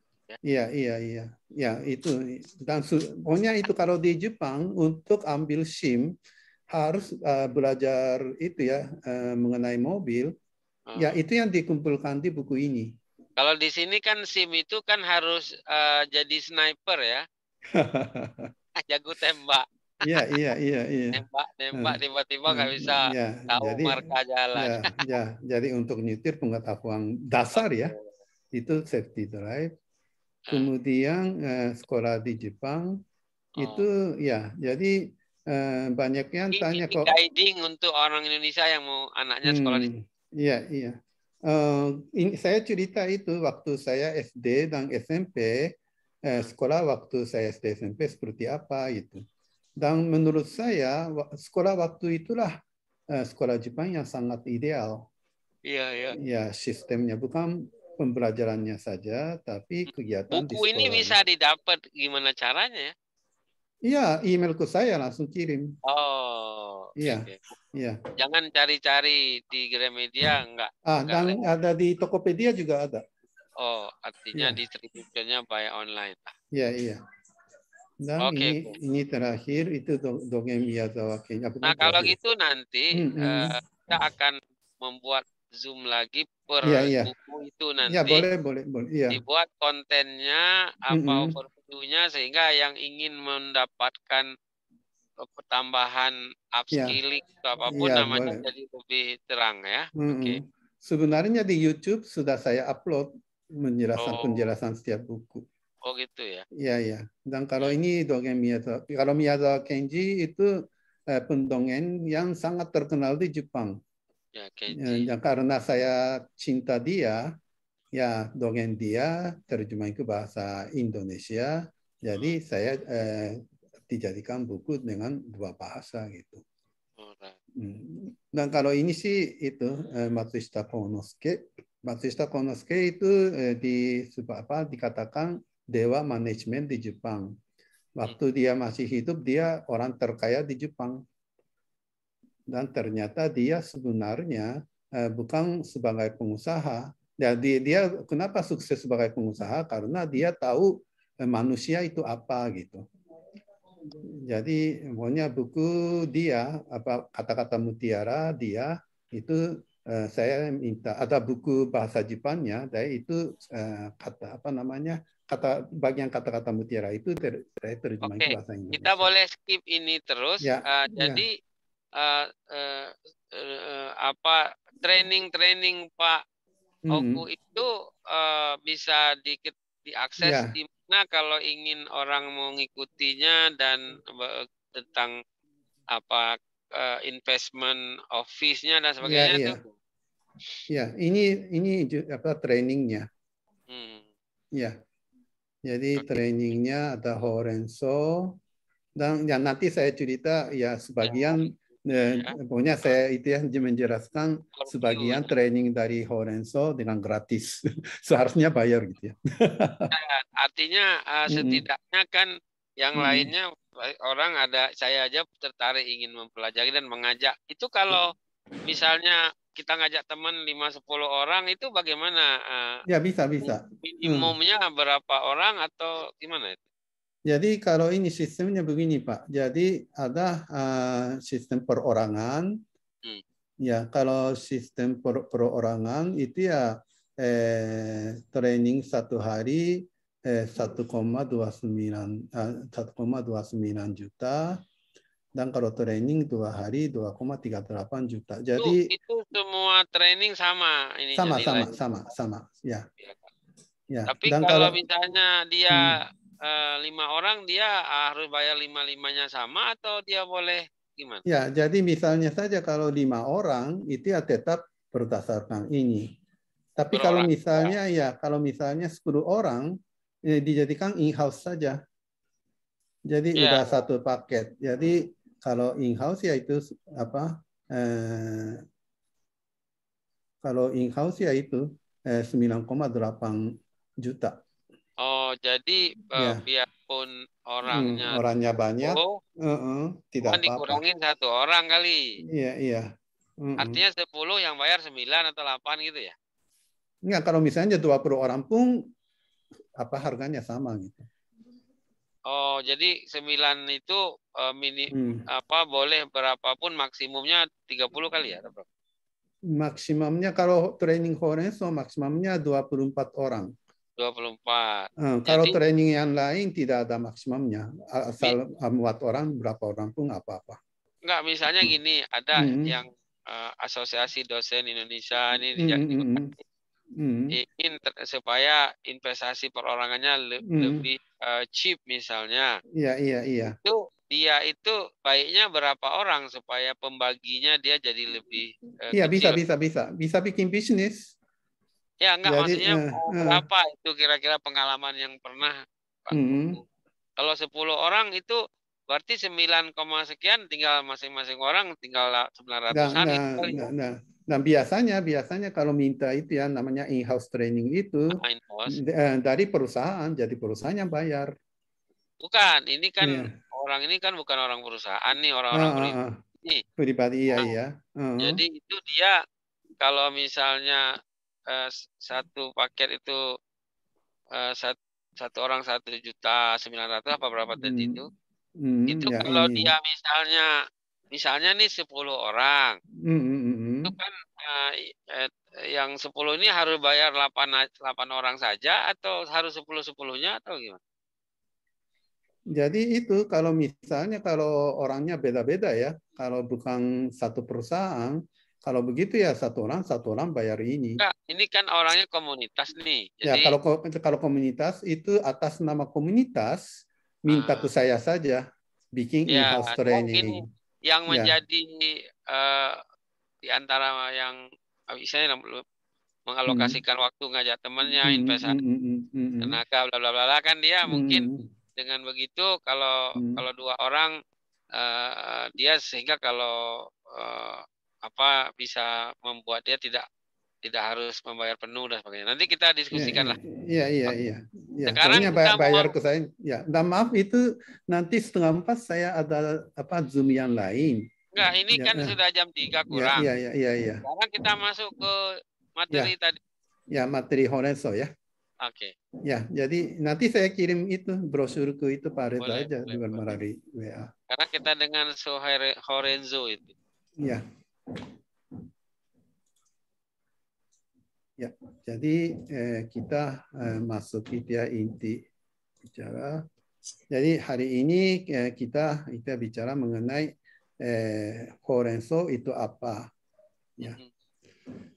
Iya, iya, iya. Ya, itu. Dan pokoknya itu kalau di Jepang untuk ambil SIM, harus uh, belajar itu ya uh, mengenai mobil. Hmm. Ya itu yang dikumpulkan di buku ini. Kalau di sini kan SIM itu kan harus uh, jadi sniper ya. Jago tembak. Iya iya iya iya. Tembak tembak hmm. tiba-tiba nggak -tiba hmm, bisa ya, tahu jadi, marka jalan. Ya, ya jadi untuk nyetir pengetahuan dasar ya itu safety drive. Hmm. Kemudian uh, sekolah di Jepang oh. itu ya jadi Eh, banyaknya ini, tanya kok guiding untuk orang Indonesia yang mau anaknya sekolah hmm, di Iya, iya. Uh, ini saya cerita itu waktu saya SD dan SMP eh, sekolah waktu saya SD SMP seperti apa gitu. Dan menurut saya sekolah waktu itulah eh, sekolah Jepang yang sangat ideal. Iya, iya. Ya, sistemnya bukan pembelajarannya saja tapi hmm, kegiatan Buku di sekolah. ini bisa didapat gimana caranya ya? Iya, email ke saya langsung kirim. Oh. Iya. Okay. Iya. Jangan cari-cari di Gramedia enggak. Hmm. Ah, enggak dan ada. ada di Tokopedia juga ada. Oh, artinya yeah. distribusinya by online. Iya, iya. Dan okay. ini, ini terakhir itu dongeng Miyazaki. Nah, kalau gitu nanti hmm, uh, kita akan membuat Zoom lagi per yeah, yeah. buku itu iya, nanti. yeah, boleh, boleh, boleh. Yeah. Dibuat kontennya hmm, apa hmm, waktunya sehingga yang ingin mendapatkan pertambahan ya. upskilling ya. atau apapun ya, namanya boleh. jadi lebih terang ya. -hmm. Okay. Sebenarnya di YouTube sudah saya upload penjelasan oh. penjelasan setiap buku. Oh gitu ya. Iya ya. Dan kalau ya. ini dongeng Miyazaki, kalau Miyazaki Kenji itu eh, pendongeng yang sangat terkenal di Jepang. Ya, ya Kenji. Ya, karena saya cinta dia, ya dongeng dia terjemahin ke bahasa Indonesia. Jadi hmm. saya eh, dijadikan buku dengan dua bahasa gitu. Hmm. Dan kalau ini sih itu eh, Matsushita Konosuke. Matsushita Konosuke itu eh, di apa dikatakan dewa manajemen di Jepang. Waktu hmm. dia masih hidup dia orang terkaya di Jepang. Dan ternyata dia sebenarnya eh, bukan sebagai pengusaha, jadi ya, dia, kenapa sukses sebagai pengusaha? Karena dia tahu eh, manusia itu apa gitu. Jadi pokoknya buku dia apa kata-kata mutiara dia itu eh, saya minta ada buku bahasa Jepangnya dari itu eh, kata apa namanya kata bagian kata-kata mutiara itu ter, saya terjemahkan okay. bahasa Inggris. Kita boleh skip ini terus. Ya, uh, Jadi uh, uh, uh, apa training-training Pak Oku itu uh, bisa di, diakses yeah. di mana kalau ingin orang mengikutinya dan tentang apa uh, investment office-nya dan iya, sebagainya yeah, itu. Ya, ini ini apa trainingnya. Hmm. Ya. Jadi okay. trainingnya ada Horenso dan yang nanti saya cerita ya sebagian yeah ya. pokoknya saya itu yang menjelaskan sebagian ya. training dari Horenso dengan gratis. Seharusnya bayar gitu ya. ya artinya eh, setidaknya kan yang hmm. lainnya eh, orang ada saya aja tertarik ingin mempelajari dan mengajak. Itu kalau misalnya kita ngajak teman 5 10 orang itu bagaimana? Eh, ya bisa bisa. Minimumnya hmm. berapa orang atau gimana itu? Jadi kalau ini sistemnya begini Pak. Jadi ada uh, sistem perorangan. Hmm. Ya kalau sistem per perorangan itu ya eh, training satu hari eh, 1,29 eh, 1,29 juta dan kalau training dua hari 2,38 juta. Jadi itu, itu semua training sama ini sama sama, sama sama sama ya. ya. ya. Tapi dan kalau, kalau misalnya dia hmm Eh, lima orang dia harus bayar lima limanya sama atau dia boleh gimana? Ya, jadi misalnya saja kalau lima orang itu ya tetap berdasarkan ini. Tapi Berolah. kalau ya. misalnya ya kalau misalnya 10 orang ya, dijadikan in-house saja. Jadi ya. udah satu paket. Jadi kalau in-house ya itu apa? Eh, kalau in-house ya itu eh, 9,8 juta. Oh, jadi ya. biarpun orangnya hmm, orangnya banyak, oh, uh -uh, tidak apa-apa. dikurangin satu orang kali. Iya, iya. Uh -uh. Artinya 10 yang bayar 9 atau 8 gitu ya? Enggak, kalau misalnya 20 orang pun apa harganya sama gitu. Oh, jadi 9 itu uh, mini hmm. apa boleh berapapun maksimumnya 30 kali ya, Bro? Maksimumnya kalau training horizon maksimumnya 24 orang. 24. Hmm, ah, kalau training yang lain tidak ada maksimumnya. Asal muat orang, berapa orang pun nggak apa-apa. Nggak, misalnya hmm. gini, ada hmm. yang uh, Asosiasi Dosen Indonesia ini hmm hmm, hmm. hmm. ingin supaya investasi perorangannya le hmm. lebih uh, cheap misalnya. Iya, iya, iya. Itu dia itu baiknya berapa orang supaya pembaginya dia jadi lebih uh, Iya, bisa, bisa, bisa. Bisa bikin bisnis Ya enggak Jadi, maksudnya uh, eh, uh. Eh. apa itu kira-kira pengalaman yang pernah uh, Kalau 10 orang itu berarti 9, sekian tinggal masing-masing orang tinggal 900 nah, Nah, nah, nah. nah biasanya biasanya kalau minta itu ya namanya in-house training itu ah, in -house. Eh, dari perusahaan jadi perusahaannya bayar. Bukan, ini kan yeah. orang ini kan bukan orang perusahaan nih orang-orang ah, ah, ah. pribadi. Pribadi iya nah, iya. Uh -huh. Jadi itu dia kalau misalnya Eh, satu paket itu uh, eh, satu, satu orang satu juta sembilan ratus apa berapa hmm. tadi itu hmm, itu ya, kalau ini. Iya, iya. dia misalnya misalnya nih sepuluh orang hmm, hmm, hmm, hmm. itu kan uh, yang sepuluh ini harus bayar delapan delapan orang saja atau harus sepuluh sepuluhnya atau gimana? Jadi itu kalau misalnya kalau orangnya beda-beda ya, kalau bukan satu perusahaan, kalau begitu ya satu orang satu orang bayar ini. Nah, ini kan orangnya komunitas nih. Ya, jadi... kalau kalau komunitas itu atas nama komunitas minta hmm. ke saya saja bikin ya, in-house training. Mungkin yang ya. menjadi ya. uh, di antara yang misalnya eh, mengalokasikan hmm. waktu ngajak temannya hmm, investasi hmm hmm, hmm, hmm, hmm. tenaga bla bla bla kan dia hmm. mungkin dengan begitu kalau hmm. kalau dua orang uh, dia sehingga kalau uh, apa bisa membuat dia tidak tidak harus membayar penuh dan sebagainya. Nanti kita iya, diskusikan lah. Iya iya iya. Ya. Sekarang Soalnya bayar, bayar ke saya. Ya, dan maaf itu nanti setengah empat saya ada apa zoom yang lain. Enggak, ini ya, kan ya. sudah jam tiga iya, kurang. Iya iya iya. Ya. Sekarang kita masuk ke ya. materi ya. tadi. Ya materi Horenso ya. Oke. Okay. Ya, jadi nanti saya kirim itu brosurku itu Pak Reza aja boleh, di WA. Karena kita dengan Sohair Horenzo itu. Ya. Ya, jadi eh, kita eh, masuk kita inti bicara. Jadi hari ini eh, kita kita bicara mengenai eh, korenso itu apa. Ya. Mm-hmm.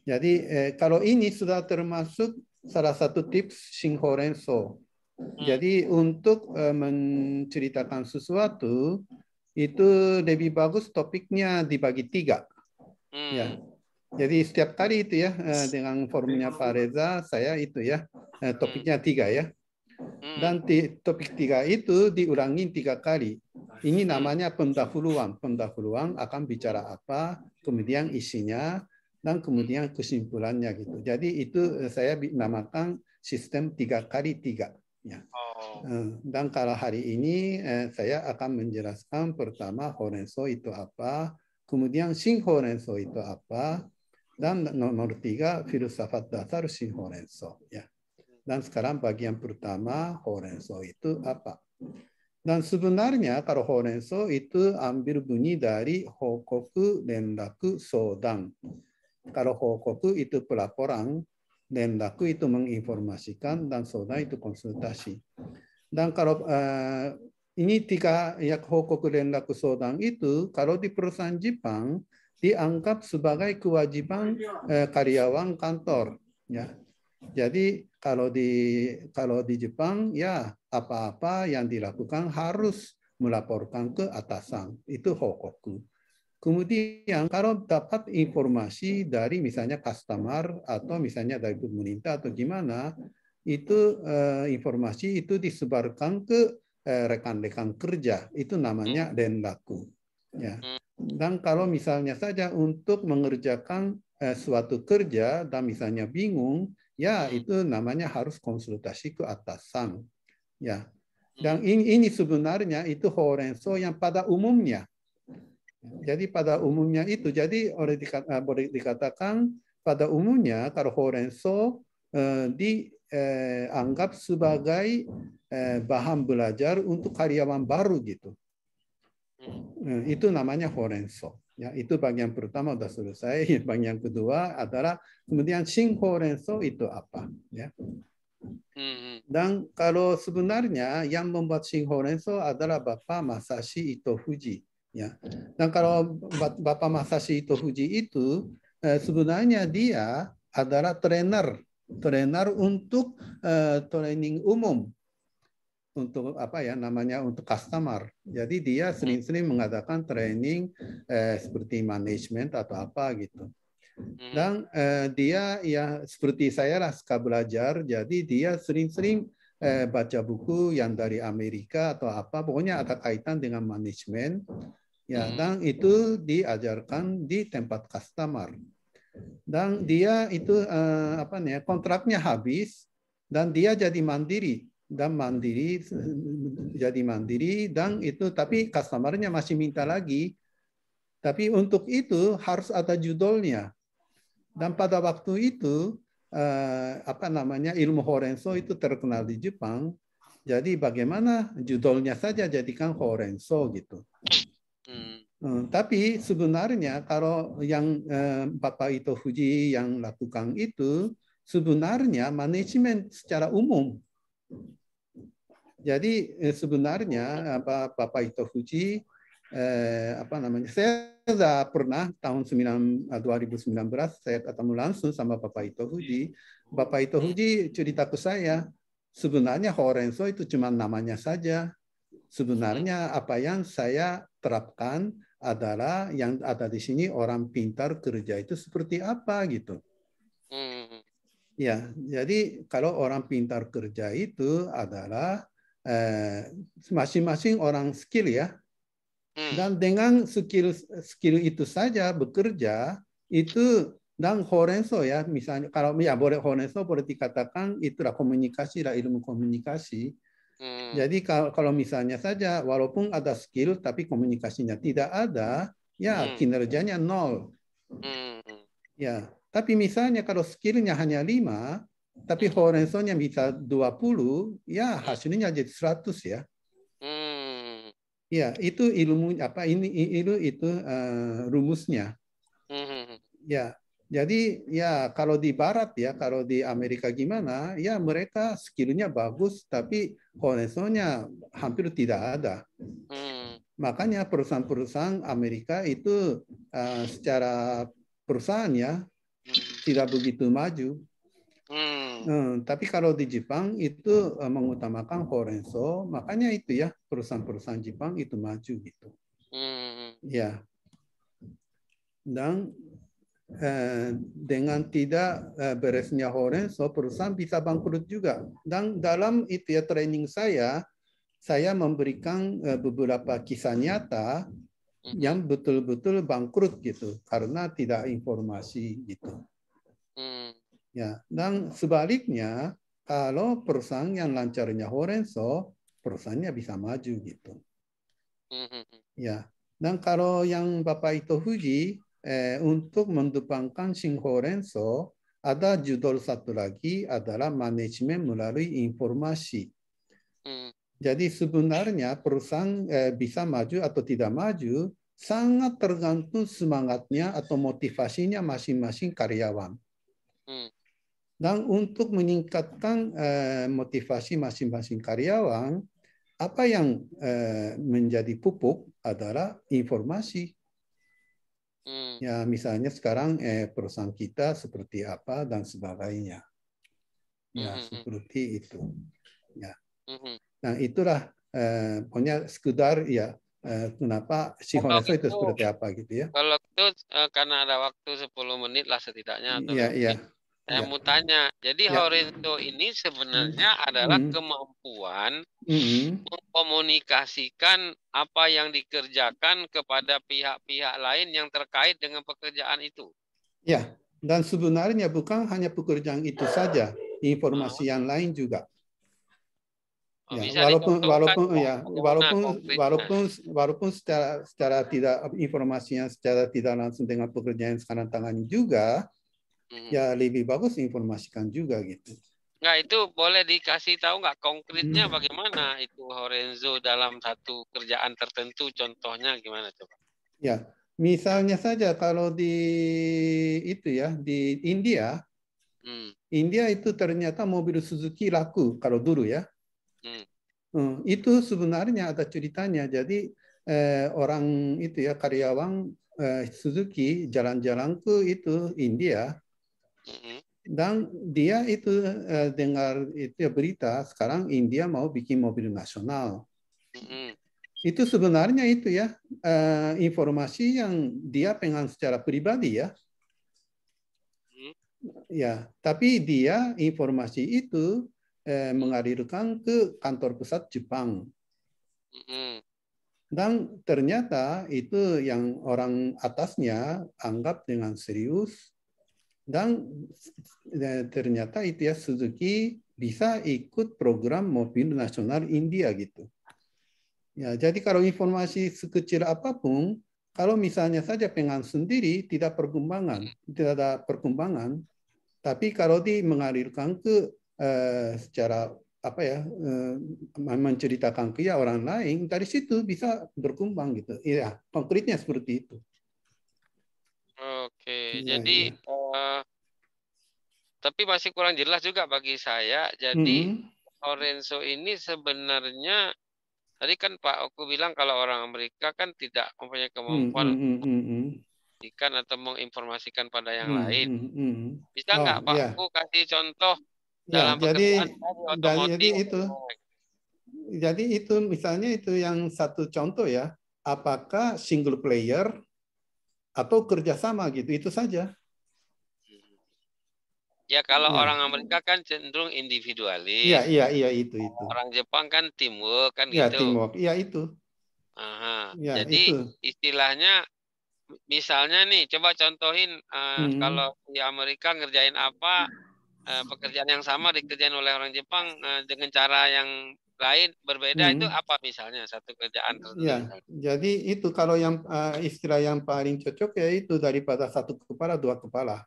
Jadi eh, kalau ini sudah termasuk salah satu tips sing korenso. Mm. Jadi untuk eh, menceritakan sesuatu itu lebih bagus topiknya dibagi tiga. Hmm. Ya. Jadi setiap tadi itu ya eh, dengan formnya hmm. Pak Reza saya itu ya eh, hmm. topiknya tiga ya. Hmm. Dan di, topik tiga itu diulangi tiga kali. Ini namanya pendahuluan. Pendahuluan akan bicara apa, kemudian isinya, dan kemudian kesimpulannya gitu. Jadi itu eh, saya namakan sistem tiga kali tiga. Ya. Oh. Dan kalau hari ini saya akan menjelaskan pertama Horenso itu apa, Kemudian sinhorenso itu apa? Dan Norti ga filsafat dasar sinhorenso. Ya. Dan sekarang bagian pertama horenso itu apa? Dan sebenarnya kalau horenso itu ambil bunyi dari hokoku rendaku sodang. Kalau hokoku itu pelaporan, rendaku itu menginformasikan, dan sodang itu konsultasi. Dan kalau uh, ini tiga ya hokok rendah kesodang itu kalau di perusahaan Jepang dianggap sebagai kewajiban eh, karyawan kantor ya. Jadi kalau di kalau di Jepang ya apa-apa yang dilakukan harus melaporkan ke atasan. Itu hokoku. Kemudian kalau dapat informasi dari misalnya customer atau misalnya dari pemerintah atau gimana, itu eh, informasi itu disebarkan ke Eh, rekan-rekan kerja itu namanya hmm. denbaku ya hmm. dan kalau misalnya saja untuk mengerjakan eh, suatu kerja dan misalnya bingung ya hmm. itu namanya harus konsultasi ke atasan ya dan ini, ini sebenarnya itu horenso yang pada umumnya jadi pada umumnya itu jadi boleh eh, dikatakan pada umumnya kalau horenso eh, di eh, anggap sebagai eh, bahan belajar untuk karyawan baru gitu. Hmm. Eh, itu namanya forenso. Ya, itu bagian pertama sudah selesai. Bagian kedua adalah kemudian sing forenso itu apa? Ya. Hmm. Dan kalau sebenarnya yang membuat sing forenso adalah Bapak Masashi Ito Fuji. Ya. Dan kalau Bapak Masashi Ito Fuji itu eh, sebenarnya dia adalah trainer trainer untuk uh, training umum untuk apa ya namanya untuk customer. Jadi dia sering-sering mengadakan training eh, seperti manajemen atau apa gitu. Hmm. Dan eh, dia ya seperti saya lah suka belajar, jadi dia sering-sering eh, baca buku yang dari Amerika atau apa, pokoknya ada kaitan dengan manajemen. Ya, hmm. dan itu diajarkan di tempat customer dan dia itu eh, apa nih kontraknya habis dan dia jadi mandiri dan mandiri jadi mandiri dan itu tapi customernya masih minta lagi tapi untuk itu harus ada judulnya dan pada waktu itu eh, apa namanya ilmu horenso itu terkenal di Jepang jadi bagaimana judulnya saja jadikan horenso gitu hmm. Hmm. Hmm. Tapi sebenarnya kalau yang eh, Bapak Ito Fuji yang lakukan itu sebenarnya manajemen secara umum. Jadi eh, sebenarnya apa Bapak Ito Fuji eh, apa namanya saya sudah pernah tahun 9, 2019 eh, saya ketemu langsung sama Bapak Ito Fuji. Bapak Ito Fuji cerita ke saya sebenarnya Horenso itu cuma namanya saja. Sebenarnya apa yang saya terapkan adalah yang ada di sini orang pintar kerja itu seperti apa gitu. Hmm. Ya, jadi kalau orang pintar kerja itu adalah eh, masing-masing eh, orang skill ya. Hmm. Dan dengan skill skill itu saja bekerja itu dan horenso ya misalnya kalau ya boleh horenso boleh dikatakan itulah komunikasi lah ilmu komunikasi Hmm. Jadi kalau, kalau misalnya saja walaupun ada skill tapi komunikasinya tidak ada, ya hmm. kinerjanya nol. Hmm. Ya, tapi misalnya kalau skillnya hanya lima, tapi hmm. horensonya bisa 20, ya hmm. hasilnya jadi 100 ya. Hmm. Ya, itu ilmu apa ini itu itu uh, rumusnya. Hmm. Ya, jadi ya kalau di barat ya, kalau di Amerika gimana, ya mereka skillnya bagus tapi konesonya hampir tidak ada. Hmm. Makanya perusahaan-perusahaan Amerika itu uh, secara perusahaan ya tidak begitu maju. Hmm. Hmm, tapi kalau di Jepang itu eh, mengutamakan Horenso, makanya itu ya perusahaan-perusahaan Jepang itu maju gitu. Hmm. Ya. Dan Eh, dengan tidak eh, beresnya Horen, so perusahaan bisa bangkrut juga. Dan dalam itu ya training saya, saya memberikan eh, beberapa kisah nyata hmm. yang betul-betul bangkrut gitu karena tidak informasi gitu. Hmm. Ya, dan sebaliknya kalau perusahaan yang lancarnya Horenso, perusahaannya bisa maju gitu. Hmm, ya, dan kalau yang Bapak itu Fuji, eh, untuk mendepankan singhorenso ada judul satu lagi adalah manajemen melalui informasi. Hmm. Jadi sebenarnya perusahaan eh, bisa maju atau tidak maju sangat tergantung semangatnya atau motivasinya masing-masing karyawan. Hmm. Dan untuk meningkatkan eh, motivasi masing-masing karyawan, apa yang eh, menjadi pupuk adalah informasi. Hmm. Ya, misalnya sekarang eh, perusahaan kita seperti apa dan sebagainya. Ya, hmm. hmm, hmm. seperti itu. Ya. Hmm. Nah, itulah eh, pokoknya sekedar ya eh, kenapa psikoanalisa itu, itu seperti apa gitu ya. Kalau itu eh, karena ada waktu 10 menit lah setidaknya atau Iya, iya. Iya. Saya ya. mau tanya, jadi ya. ini sebenarnya hmm. adalah hmm. kemampuan hmm. mengkomunikasikan apa yang dikerjakan kepada pihak-pihak lain yang terkait dengan pekerjaan itu. Ya, dan sebenarnya bukan hanya pekerjaan itu saja, informasi oh. yang lain juga. Oh, ya, walaupun walaupun oh, ya walaupun walaupun walaupun secara secara tidak informasinya secara tidak langsung dengan pekerjaan sekarang tangani juga hmm. ya lebih bagus informasikan juga gitu. Nah itu boleh dikasih tahu nggak konkretnya hmm. bagaimana itu Horenzo dalam satu kerjaan tertentu contohnya gimana coba? Ya, misalnya saja kalau di itu ya di India, hmm. India itu ternyata mobil Suzuki laku kalau dulu ya. Hmm. Hmm, itu sebenarnya ada ceritanya. Jadi eh, orang itu ya karyawan eh, Suzuki jalan-jalan ke itu India Mm-hmm. Dan dia itu uh, dengar itu berita sekarang India mau bikin mobil nasional. Mm-hmm. Itu sebenarnya itu ya uh, informasi yang dia pengen secara pribadi ya. Mm-hmm. Ya, tapi dia informasi itu eh, mengalirkan ke kantor pusat Jepang. Dan ternyata itu yang orang atasnya anggap dengan serius dan ternyata itu ya Suzuki bisa ikut program mobil nasional India gitu. Ya, jadi kalau informasi sekecil apapun, kalau misalnya saja pengen sendiri tidak perkembangan, tidak ada perkembangan, tapi kalau di mengalirkan ke eh, secara apa ya eh, menceritakan ke ya orang lain dari situ bisa berkembang gitu. Iya, konkretnya seperti itu. Oke, iya, jadi iya. Uh, tapi masih kurang jelas juga bagi saya. Jadi hmm. Lorenzo ini sebenarnya tadi kan Pak Oku bilang kalau orang Amerika kan tidak mempunyai kemampuan hmm, hmm, hmm, hmm, hmm. ikan atau menginformasikan pada yang hmm, lain. Hmm, Bisa nggak oh, Pak iya. Oku kasih contoh ya, dalam jadi, Jadi itu. Jadi itu misalnya itu yang satu contoh ya. Apakah single player atau kerjasama gitu itu saja. Ya kalau ya. orang Amerika kan cenderung individualis. Iya iya iya itu itu. Orang Jepang kan teamwork kan ya, gitu. Iya teamwork iya itu. Aha. Ya, Jadi itu. istilahnya misalnya nih coba contohin uh, hmm. kalau di Amerika ngerjain apa uh, pekerjaan yang sama dikerjain oleh orang Jepang uh, dengan cara yang lain berbeda hmm. itu apa misalnya satu kerjaan tertentu? Ya, jadi itu kalau yang uh, istilah yang paling cocok yaitu daripada satu kepala dua kepala.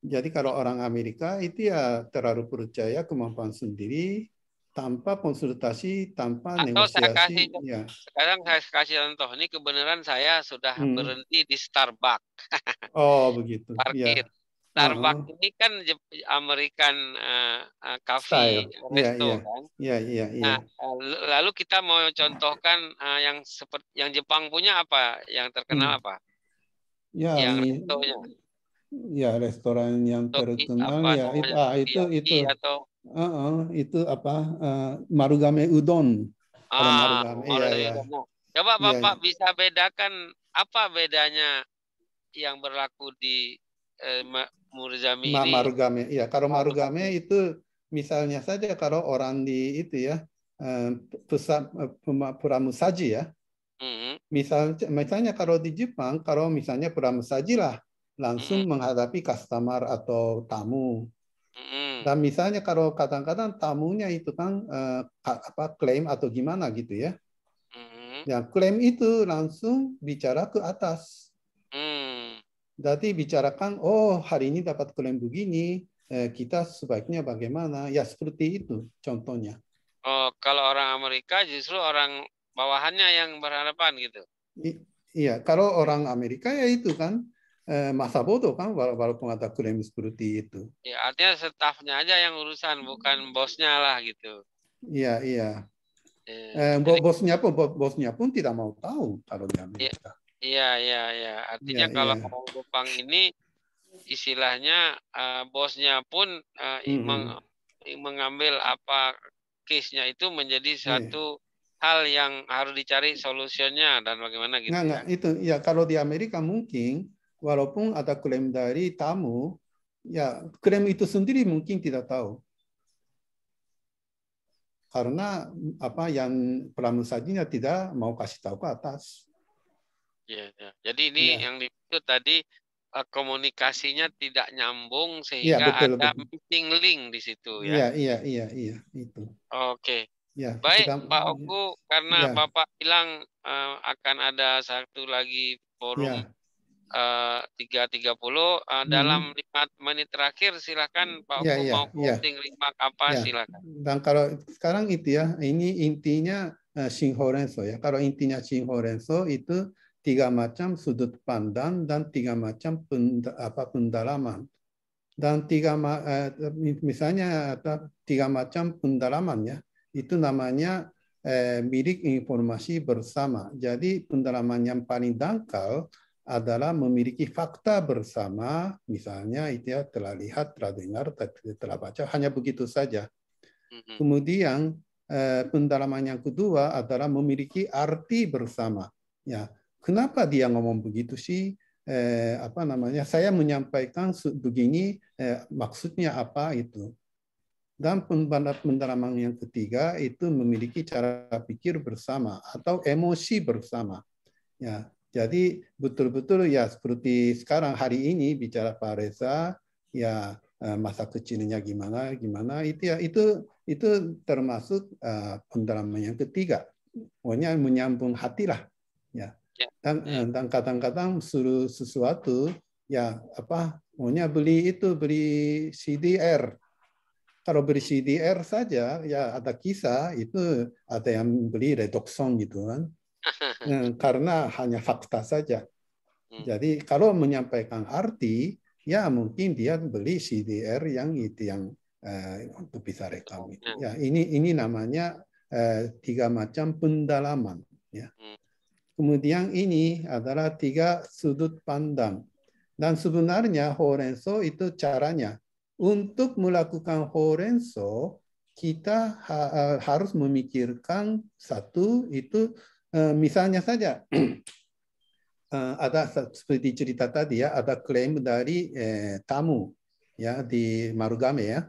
Jadi kalau orang Amerika itu ya terlalu percaya kemampuan sendiri tanpa konsultasi, tanpa Atau negosiasi. Saya kasih, ya. Sekarang saya kasih contoh, ini kebenaran saya sudah hmm. berhenti di Starbucks. Oh begitu. Ya. Parkir. Ya Starbucks uh-huh. ini kan American uh, eh, uh, eh, Cafe Style. Iya, resto yeah, yeah. kan. Iya, iya, iya. Nah, eh, lalu kita mau contohkan uh, yang seperti yang Jepang punya apa? Yang terkenal hmm. apa? Ya, yang restonya. Ya, restoran yang Toki, terkenal apa, ya itu ah, itu itu. Atau... Uh, uh, itu apa? Uh, marugame udon. Ah, marugame. Iya, iya. Coba iya, Bapak ya, bisa bedakan apa bedanya yang berlaku di Marugame Ma Marugame. ya kalau oh. Marugame itu misalnya saja kalau orang di itu ya eh, eh, pusat pramusaji ya. Mm-hmm. Misal, misalnya kalau di Jepang, kalau misalnya pramusaji lah langsung mm-hmm. menghadapi customer atau tamu. Mm-hmm. Dan misalnya kalau kadang-kadang tamunya itu kan eh, apa klaim atau gimana gitu ya. yang klaim itu langsung bicara ke atas. Berarti bicarakan, oh hari ini dapat klaim begini, eh, kita sebaiknya bagaimana? Ya seperti itu contohnya. Oh, kalau orang Amerika justru orang bawahannya yang berhadapan gitu. I iya, kalau orang Amerika ya itu kan eh, masa bodoh kan walaupun ada klaim seperti itu. Ya, artinya stafnya aja yang urusan bukan bosnya lah gitu. Iya, iya. iya eh, Jadi, bosnya pun bosnya pun tidak mau tahu kalau di Amerika. Iya. Iya, iya, iya. Artinya ya, kalau ya. Gopang ini istilahnya uh, bosnya pun uh, hmm. meng mengambil apa case-nya itu menjadi iya. satu ya. hal yang harus dicari solusinya dan bagaimana gitu. Nah, ya. nah itu ya kalau di Amerika mungkin walaupun ada klaim dari tamu ya klaim itu sendiri mungkin tidak tahu karena apa yang pramu sajinya tidak mau kasih tahu ke atas. Ya, ya. Jadi ini ya. yang itu tadi eh, komunikasinya tidak nyambung iya, sehingga ya, betul, ada betul. missing link di situ ya. Iya, iya, iya, iya, itu. Oke. Ya, Baik, kita, Pak Oku, karena ya. Bapak bilang uh, akan ada satu lagi forum iya. eh, tiga tiga puluh dalam mm-hmm. lima menit terakhir silakan Pak iya, Oku ya, mau posting apa ya. silakan. Dan kalau sekarang itu ya, ini intinya uh, Shinho ya. Kalau intinya Shinho itu tiga macam sudut pandang dan tiga macam apa, pendalaman dan tiga eh, misalnya tiga macam pendalaman ya itu namanya eh, milik informasi bersama. Jadi pendalaman yang paling dangkal adalah memiliki fakta bersama, misalnya itu ya telah lihat, telah dengar, telah baca, hanya begitu saja. Mm-hmm. Kemudian eh, pendalaman yang kedua adalah memiliki arti bersama. Ya, Kenapa dia ngomong begitu sih? Eh, apa namanya? Saya menyampaikan begini, eh, maksudnya apa itu? Dan pendalaman yang ketiga itu memiliki cara pikir bersama atau emosi bersama. Ya, jadi betul-betul ya seperti sekarang hari ini bicara Pak Reza, ya eh, masa kecilnya gimana gimana itu ya itu itu termasuk uh, eh, pendalaman yang ketiga pokoknya menyambung hati lah ya dan ya. kadang-kadang hmm. eh, suruh sesuatu ya apa maunya beli itu beli CDR kalau beli CDR saja ya ada kisah itu ada yang beli redoxon gitu kan eh, karena hanya fakta saja hmm. jadi kalau menyampaikan arti ya mungkin dia beli CDR yang itu yang eh, untuk bisa rekam hmm. ya ini ini namanya eh, tiga macam pendalaman ya Kemudian ini adalah tiga sudut pandang. Dan sebenarnya Horenso itu caranya. Untuk melakukan Horenso, kita ha harus memikirkan satu itu e, misalnya saja e, ada seperti cerita tadi ya ada klaim dari eh, tamu ya di Marugame ya.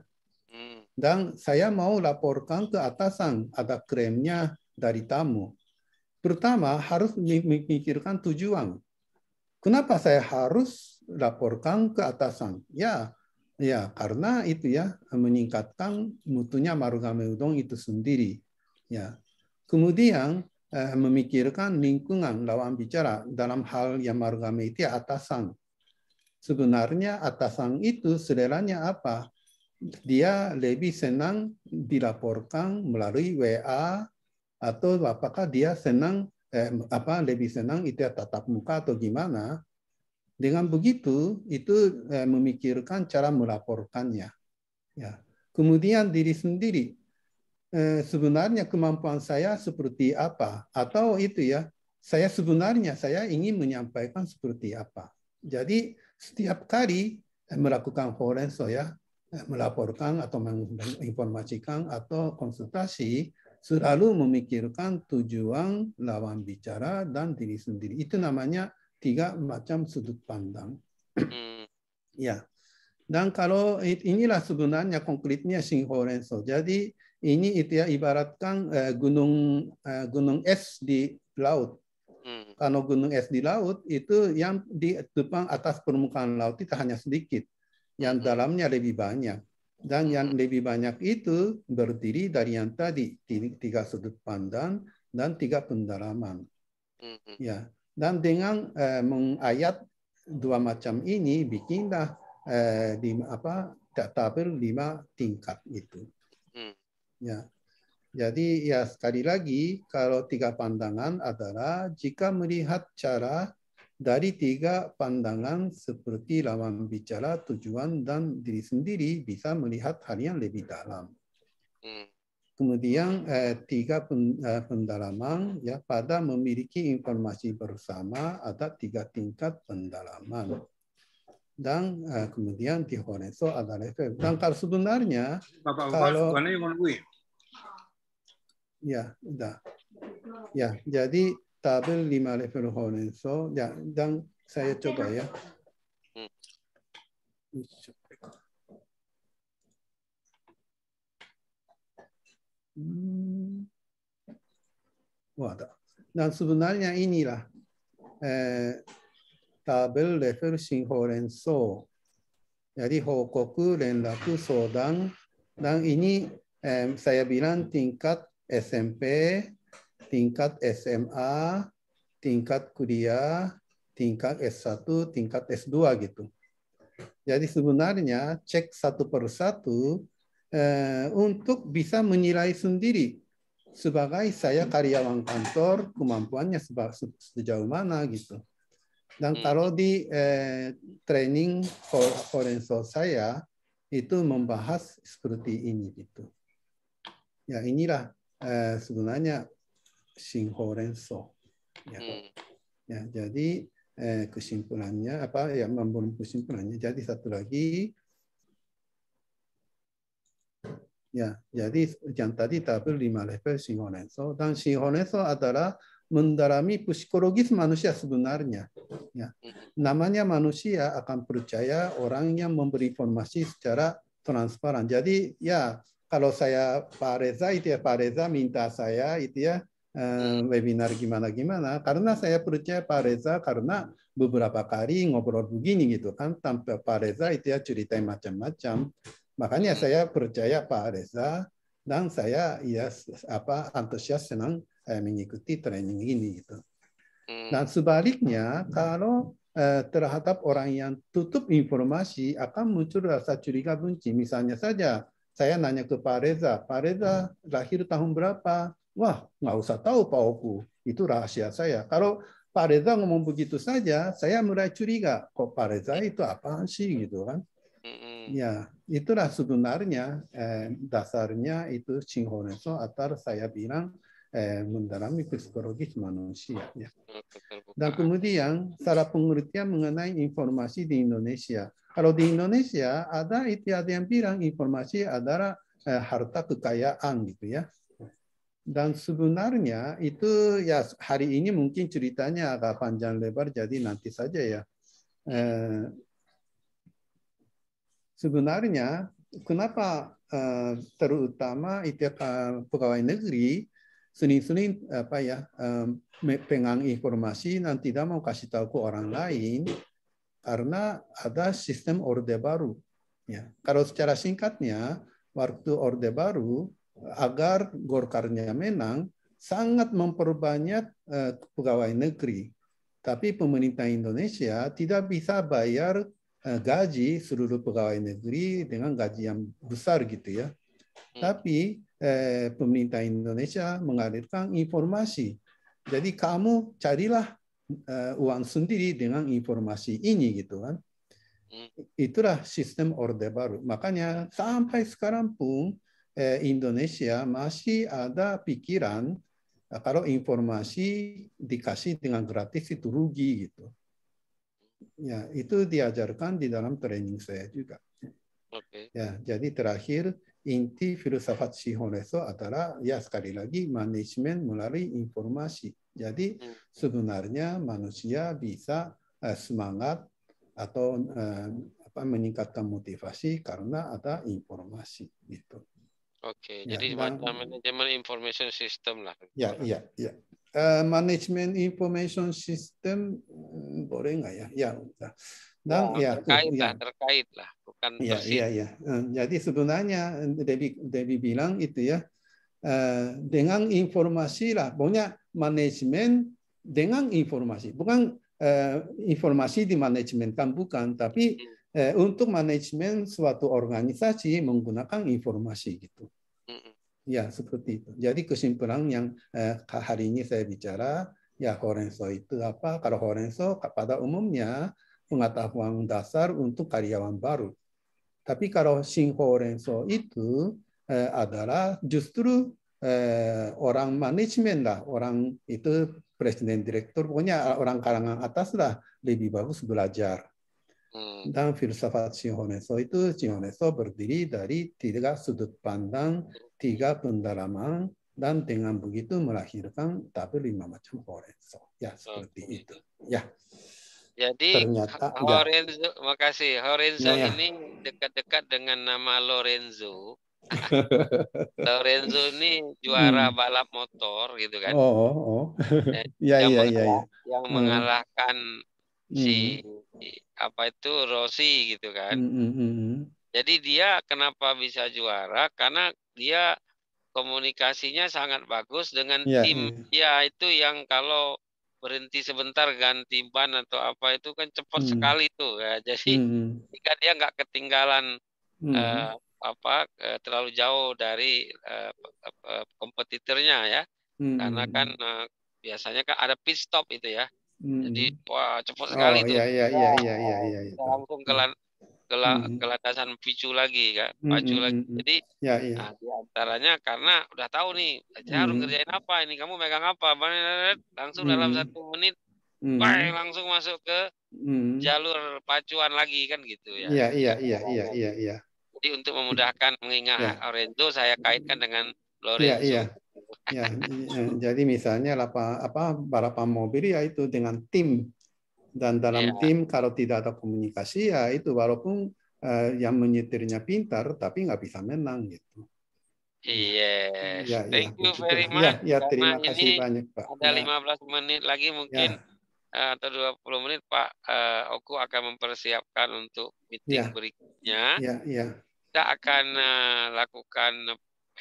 Hmm. Dan saya mau laporkan ke atasan ada klaimnya dari tamu pertama harus memikirkan tujuan. Kenapa saya harus laporkan ke atasan? Ya, ya karena itu ya meningkatkan mutunya marugame udon itu sendiri. Ya. Kemudian eh, memikirkan lingkungan lawan bicara dalam hal yang marugame itu ya atasan. Sebenarnya atasan itu sederhananya apa? Dia lebih senang dilaporkan melalui WA, atau apakah dia senang eh, apa lebih senang itu ya tatap muka atau gimana dengan begitu itu eh, memikirkan cara melaporkannya ya kemudian diri sendiri eh, sebenarnya kemampuan saya seperti apa atau itu ya saya sebenarnya saya ingin menyampaikan seperti apa jadi setiap kali eh, melakukan forensik ya eh, melaporkan atau menginformasikan atau konsultasi selalu memikirkan tujuan lawan bicara dan diri sendiri. Itu namanya tiga macam sudut pandang. Hmm. ya. Dan kalau inilah sebenarnya konkretnya Shinhorenso. Jadi ini itu ya ibaratkan eh, gunung eh, gunung es di laut. Karena hmm. Kalau gunung es di laut itu yang di depan atas permukaan laut itu hanya sedikit, yang hmm. dalamnya lebih banyak. Dan yang lebih banyak itu berdiri dari yang tadi, tiga sudut pandang dan tiga pendalaman. Mm-hmm. Ya. Dan dengan eh, mengayat dua macam ini, bikinlah eh, di apa, tabel lima tingkat itu. Mm. Ya. Jadi ya sekali lagi, kalau tiga pandangan adalah jika melihat cara dari tiga pandangan seperti lawan bicara, tujuan, dan diri sendiri bisa melihat hal yang lebih dalam. Hmm. Kemudian eh, tiga pen, eh, pendalaman ya pada memiliki informasi bersama ada tiga tingkat pendalaman dan eh, kemudian di Honeso ada level. Dan kalau sebenarnya Bapak, kalau Bapak, ya, udah. ya jadi tabel 5 level horenso. Ya, dan saya coba ya. Hmm. hmm. Wadah. Dan sebenarnya inilah eh, tabel level sinhorenso. Jadi hokoku, renlaku, sodan. Dan ini eh, saya bilang tingkat SMP, tingkat SMA, tingkat kuliah, tingkat S1, tingkat S2 gitu. Jadi sebenarnya cek satu satu eh, untuk bisa menilai sendiri sebagai saya karyawan kantor kemampuannya sejauh mana gitu. Dan hmm. kalau di eh, training foreign saya itu membahas seperti ini gitu. Ya inilah eh, sebenarnya sing Ya. Hmm. ya jadi eh, kesimpulannya apa ya Membunuh kesimpulannya. Jadi satu lagi ya jadi yang tadi tabel lima level sing dan sing adalah mendalami psikologis manusia sebenarnya. Ya. Hmm. Namanya manusia akan percaya orang yang memberi informasi secara transparan. Jadi ya kalau saya Pak Reza itu ya Pak Reza minta saya itu ya Eh, hmm. webinar gimana-gimana karena saya percaya Pak Reza karena beberapa kali ngobrol begini gitu kan tanpa Pak Reza itu ya cerita macam-macam makanya hmm. saya percaya Pak Reza dan saya ya apa antusias senang eh, mengikuti training ini gitu hmm. dan sebaliknya kalau eh, terhadap orang yang tutup informasi akan muncul rasa curiga benci misalnya saja saya nanya ke Pak Reza Pak Reza lahir tahun berapa Wah, nggak usah tahu Pak Oku, itu rahasia saya. Kalau Pak Reza ngomong begitu saja, saya mulai curiga. Kok Pak Reza itu apa sih gitu kan? Ya, itulah sebenarnya eh, dasarnya itu Shinhoneso atau saya bilang eh, mendalami psikologis manusia. Ya. Dan kemudian salah pengertian mengenai informasi di Indonesia. Kalau di Indonesia ada itu ada yang bilang informasi adalah eh, harta kekayaan gitu ya dan sebenarnya itu ya hari ini mungkin ceritanya agak panjang lebar jadi nanti saja ya. Eh, sebenarnya kenapa eh, terutama itu eh, pegawai negeri seni-seni apa ya pengang informasi dan tidak mau kasih tahu ke orang lain karena ada sistem orde baru. Ya, kalau secara singkatnya waktu orde baru agar Golkarnya Menang sangat memperbanyak eh, pegawai negeri. Tapi pemerintah Indonesia tidak bisa bayar eh, gaji seluruh pegawai negeri dengan gaji yang besar gitu ya. Hmm. Tapi eh, pemerintah Indonesia mengalirkan informasi. Jadi kamu carilah uang sendiri dengan informasi ini gitu kan. Hmm. Itulah sistem Orde Baru. Makanya sampai sekarang pun Eh, Indonesia masih ada pikiran eh, kalau informasi dikasih dengan gratis itu rugi gitu. Ya, itu diajarkan di dalam training saya juga. Okay. Ya, jadi terakhir inti filsafat Shihoneso adalah ya sekali lagi manajemen melalui informasi. Jadi hmm. sebenarnya manusia bisa eh, semangat atau eh, apa meningkatkan motivasi karena ada informasi gitu. Oke, ya, jadi dan, manajemen information system lah. Ya, ya, ya. Uh, eh, manajemen information system hmm, boleh nggak ya? Ya, udah. Dan, oh, ya, terkait ya. lah, ya. terkait lah, bukan ya, persis. ya. ya. Eh, jadi sebenarnya eh, Debbie, Debbie bilang itu ya, uh, dengan informasi lah, pokoknya manajemen dengan informasi, bukan uh, informasi kan bukan, tapi hmm Eh, untuk manajemen suatu organisasi menggunakan informasi gitu. Ya seperti itu. Jadi kesimpulan yang eh, hari ini saya bicara ya Horenso itu apa? Kalau Horenso pada umumnya pengetahuan dasar untuk karyawan baru. Tapi kalau Shin Horenso itu eh, adalah justru eh, orang manajemen lah, orang itu presiden direktur, pokoknya orang kalangan atas lah lebih bagus belajar Hmm. dan filsafat Sinhoneso itu Sinhoneso berdiri dari tiga sudut pandang, tiga pendalaman, dan dengan begitu melahirkan tapi lima macam Horenso. Ya, seperti okay. itu. Ya. Jadi Ternyata, Horenzo, ya. makasih. Horenzo ya, ya. ini dekat-dekat dengan nama Lorenzo. Lorenzo ini juara hmm. balap motor gitu kan. Oh, oh, oh. Eh, ya, ya, ya, ya. Yang hmm. mengalahkan si hmm. apa itu Rossi gitu kan. Hmm, hmm, hmm, hmm, Jadi dia kenapa bisa juara karena dia komunikasinya sangat bagus dengan ya, tim. Ya itu yang kalau berhenti sebentar ganti ban atau apa itu kan cepat sekali tuh. Ya. Jadi jika dia nggak ketinggalan uh, apa uh, terlalu jauh dari uh, kompetitornya ya. Karena kan eh, biasanya kan ada pit stop itu ya. Jadi hmm. wah cepat oh, sekali oh, tuh. Iya iya iya iya iya. iya, iya. Langsung ke, ke, hmm. picu lagi kan, pacu hmm, hmm. lagi. Hmm. Jadi ya, iya. nah, antaranya karena udah tahu nih saya hmm. harus kerjain apa ini, kamu megang apa, langsung hmm. dalam satu menit, hmm. bang, langsung masuk ke hmm. jalur pacuan lagi kan gitu ya. Iya iya iya iya iya. iya. Jadi untuk memudahkan mengingat ya. Orento saya kaitkan dengan iya, Lorenzo. Iya, iya. Ya, eh, jadi misalnya apa, apa balapan mobil ya itu dengan tim dan dalam ya. tim kalau tidak ada komunikasi ya itu walaupun uh, yang menyetirnya pintar tapi nggak bisa menang gitu. iya Ya, ya Thank gitu. ya, you very much. Ya, ya terima Karena kasih banyak Pak. Ada 15 ya. menit lagi mungkin ya. Eh, atau 20 menit Pak uh, Oku akan mempersiapkan untuk meeting ya. berikutnya. Ya, ya. Kita akan uh, lakukan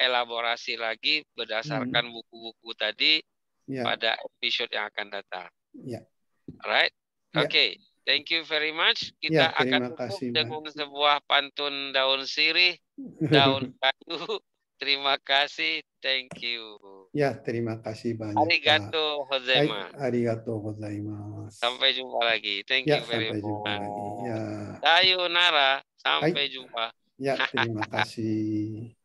elaborasi lagi berdasarkan hmm. buku-buku hmm. tadi yeah. pada episode yang akan datang. Yeah. Right? Ya. Oke. Thank you very much. Kita ya, akan tutup kasih, dengan mas. sebuah pantun daun sirih, daun kayu. terima kasih. Thank you. Ya, terima kasih banyak. Arigato gozaimasu. Arigato gozaimasu. Sampai jumpa lagi. Thank ya, you very much. Jumpa lagi. Ya. Sayonara. Sampai Hai. jumpa. Ya, terima kasih.